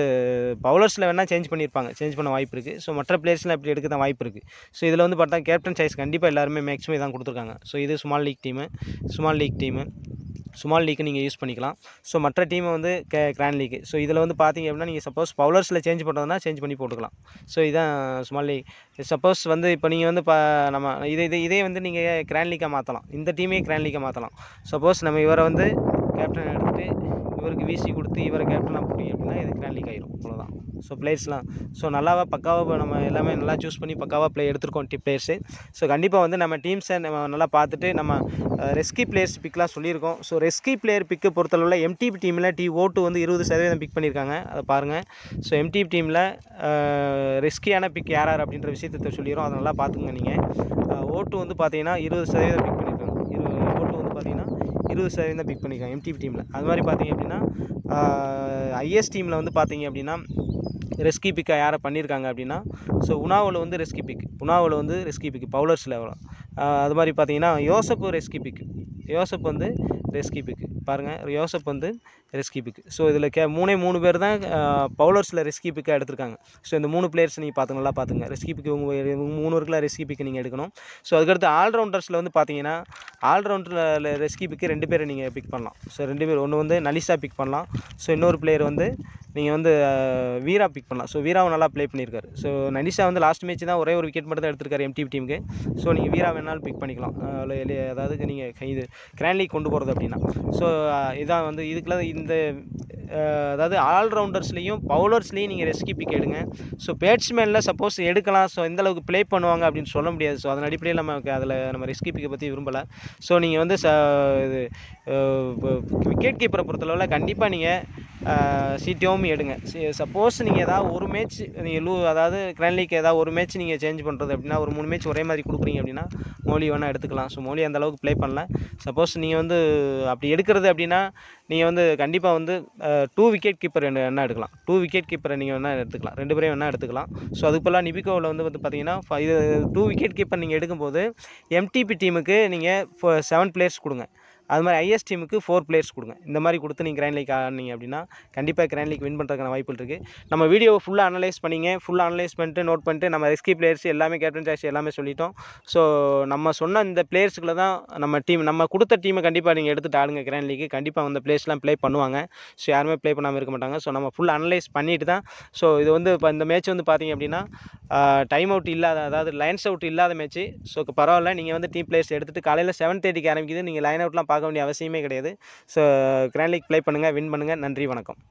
பவுலர்ஸில் வேணால் சேஞ்ச் பண்ணியிருப்பாங்க சேஞ்ச் பண்ண வாய்ப்பு இருக்குது ஸோ மற்ற பிளேயர்ஸ்லாம் இப்படி எடுக்க தான் வாய்ப்பு இருக்குது ஸோ இதில் வந்து பார்த்தா கேப்டன் சாய்ஸ் கண்டிப்பாக எல்லாருமே மேக்ஸிமம் தான் கொடுத்துருக்காங்க ஸோ இது small league team small league team small league நீங்கள் யூஸ் பண்ணிக்கலாம் ஸோ மற்ற டீமை வந்து கே கிராண்ட் லீக்கு ஸோ இதில் வந்து பார்த்தீங்க அப்படின்னா நீங்கள் சப்போஸ் பவுலர்ஸில் சேஞ்ச் பண்ணுறதுனா சேஞ்ச் பண்ணி போட்டுக்கலாம் ஸோ இதான் சுமால் லீக் சப்போஸ் வந்து இப்போ நீங்கள் வந்து நம்ம இதை இதே இதே வந்து நீங்கள் கிராண்ட் லீக்காக மாற்றலாம் இந்த டீமே கிராண்ட் லீக்காக மாற்றலாம் சப்போஸ் நம்ம இவரை வந்து கேப்டன் எடுத்து இவருக்கு வீசி கொடுத்து இவரை கேப்டனாக போட்டிங்க அப்படின்னா இதுக்கு நான் லீக் ஆகிடும் அவ்வளோதான் ஸோ பிளேயர்ஸ்லாம் ஸோ நல்லாவாக பக்காவாக நம்ம எல்லாமே நல்லா சூஸ் பண்ணி பக்காவாக பிளே எடுத்திருக்கோம் டி பிளேயர்ஸு ஸோ கண்டிப்பாக வந்து நம்ம டீம்ஸை நம்ம நல்லா பார்த்துட்டு நம்ம ரெஸ்கி பிளேயர்ஸ் பிக்லாம் சொல்லியிருக்கோம் ஸோ ரெஸ்கி பிளேயர் பிக்கு பொறுத்தளவில் எம்டிபி டீமில் டி ஓட்டு வந்து இருபது சதவீதம் பிக் பண்ணியிருக்காங்க அதை பாருங்கள் ஸோ எம்டிபி டீமில் ரிஸ்கியான பிக் யார் யார் அப்படின்ற விஷயத்தை சொல்லிடுறோம் அதை நல்லா பார்த்துக்கோங்க நீங்கள் ஓட்டு வந்து பார்த்தீங்கன்னா இருபது சதவீதம் பிக் பண்ணியிருக்காங்க இருபது சதவீதம் பிக் பண்ணியிருக்காங்க எம்டிபி டீமில் அது மாதிரி பார்த்தீங்க அப்படின்னா ஐஎஸ் டீமில் வந்து பார்த்தீங்க அப்படின்னா ரெஸ்கி பிக்காக யாரை பண்ணியிருக்காங்க அப்படின்னா ஸோ உணாவில் வந்து ரெஸ்கி பிக் உணாவில் வந்து ரெஸ்கி பிக் பவுலர்ஸில் லெவலில் அது மாதிரி பார்த்தீங்கன்னா யோசப்பு ரெஸ்கி பிக் யோசப் வந்து ரெஸ்கி பிக்கு பாருங்கள் யோசப் வந்து ரெஸ்கி பிக்கு ஸோ இதில் கே மூணே மூணு பேர் தான் பவுலர்ஸில் ரெஸ்கி பிக்காக எடுத்திருக்காங்க ஸோ இந்த மூணு பிளேயர்ஸ் நீங்கள் பார்த்து நல்லா பார்த்துங்க ரெஸ்கி பிக்கு உங்கள் மூணு ஒர்க்கில் ரெஸ்கி பிக்கு நீங்கள் எடுக்கணும் ஸோ அதுக்கடுத்து ஆல்ரவுண்டர்ஸில் வந்து பார்த்தீங்கன்னா ஆல்ரவுண்டரில் ரெஸ்கி பிக்கு ரெண்டு பேரை நீங்கள் பிக் பண்ணலாம் ஸோ ரெண்டு பேர் ஒன்று வந்து நலிஷா பிக் பண்ணலாம் ஸோ இன்னொரு பிளேயர் வந்து நீங்கள் வந்து வீரா பிக் பண்ணலாம் ஸோ வீராவை நல்லா ப்ளே பண்ணியிருக்காரு ஸோ நனிஷா வந்து லாஸ்ட் மேட்ச் தான் ஒரே ஒரு விக்கெட் மட்டும் தான் எடுத்திருக்காரு எம்டி டீமுக்கு ஸோ நீங்கள் வீரா வேணாலும் பிக் பண்ணிக்கலாம் அதாவது நீங்கள் இது கிராண்ட்லி கொண்டு போகிறது அப்படின்னா ஸோ இதான் வந்து இதுக்குள்ள இந்த அதாவது ஆல்ரவுண்டர்ஸ்லேயும் பவுலர்ஸ்லேயும் நீங்கள் ரெஸ்கி பிக் எடுங்க ஸோ பேட்ஸ்மேனில் சப்போஸ் எடுக்கலாம் ஸோ எந்த அளவுக்கு ப்ளே பண்ணுவாங்க அப்படின்னு சொல்ல முடியாது ஸோ அதன் அடிப்படையில் நமக்கு அதில் நம்ம ரெஸ்கி பிக்கை பற்றி விரும்பலை ஸோ நீங்கள் வந்து ச இது விக்கெட் கீப்பரை பொறுத்தளவில் கண்டிப்பாக நீங்கள் சிடிஓவும் எடுங்க சப்போஸ் நீங்கள் ஏதாவது ஒரு மேட்ச் நீங்கள் லூ அதாவது கிரான்லிக்கு ஏதாவது ஒரு மேட்ச் நீங்கள் சேஞ்ச் பண்ணுறது அப்படின்னா ஒரு மூணு மேட்ச் ஒரே மாதிரி கொடுக்குறீங்க அப்படின்னா மோலி வேணால் எடுத்துக்கலாம் ஸோ மோலி அந்த அளவுக்கு ப்ளே பண்ணல சப்போஸ் நீங்கள் வந்து அப்படி எடுக்கிறது அப்படின்னா நீங்கள் வந்து கண்டிப்பாக வந்து டூ விக்கெட் கீப்பர் வேணால் எடுக்கலாம் டூ விக்கெட் கீப்பரை நீங்கள் வேணால் எடுத்துக்கலாம் ரெண்டு பேரையும் வேணால் எடுத்துக்கலாம் ஸோ அதுப்போல் நிபிகோவில் வந்து வந்து பார்த்தீங்கன்னா இது டூ விக்கெட் கீப்பர் நீங்கள் எடுக்கும்போது எம்டிபி டீமுக்கு நீங்கள் இப்போ செவன் பிளேயர்ஸ் கொடுங்க அது மாதிரி ஐஎஸ் டீமுக்கு ஃபோர் பிளேயர்ஸ் கொடுங்க இந்த மாதிரி கொடுத்து நீங்கள் கிராண்ட் லீக் ஆனீங்க அப்படின்னா கண்டிப்பாக கிராண்ட் லீக் வின் பண்ணுறதுக்கான வாய்ப்பு இருக்குது நம்ம வீடியோவை ஃபுல்லாக அனலைஸ் பண்ணிங்க ஃபுல்லாக அனலைஸ் பண்ணிட்டு நோட் பண்ணிட்டு நம்ம ரிஸ்கி பிளேயர்ஸ் எல்லாமே கேப்டன் சாய்ஸ் எல்லாமே சொல்லிட்டோம் ஸோ நம்ம சொன்ன இந்த பிளேயர்ஸுக்குள்ள தான் நம்ம டீம் நம்ம கொடுத்த டீமை கண்டிப்பாக நீங்கள் எடுத்துகிட்டு ஆளுங்க கிராண்ட் லீக்கு கண்டிப்பாக அந்த பிளேஸ்லாம் ப்ளே பண்ணுவாங்க ஸோ யாருமே ப்ளே பண்ணாமல் இருக்க மாட்டாங்க ஸோ நம்ம ஃபுல் அனலைஸ் பண்ணிட்டு தான் ஸோ இது வந்து இப்போ இந்த மேட்ச் வந்து பார்த்திங்க அப்படின்னா டைம் அவுட் இல்லாத அதாவது லைன்ஸ் அவுட் இல்லாத மேட்ச் ஸோ பரவாயில்ல நீங்கள் வந்து டீம் பிளேயர்ஸ் எடுத்துகிட்டு காலையில் செவன் தேர்ட்டிக்கு ஆரம்பிக்குது நீங்கள் லைன் அவுட்லாம் பார்க்க பார்க்க வேண்டிய அவசியமே கிடையாது ஸோ கிராண்ட் லீக் ப்ளே பண்ணுங்கள் வின் பண்ணுங்கள் நன்றி வணக்கம்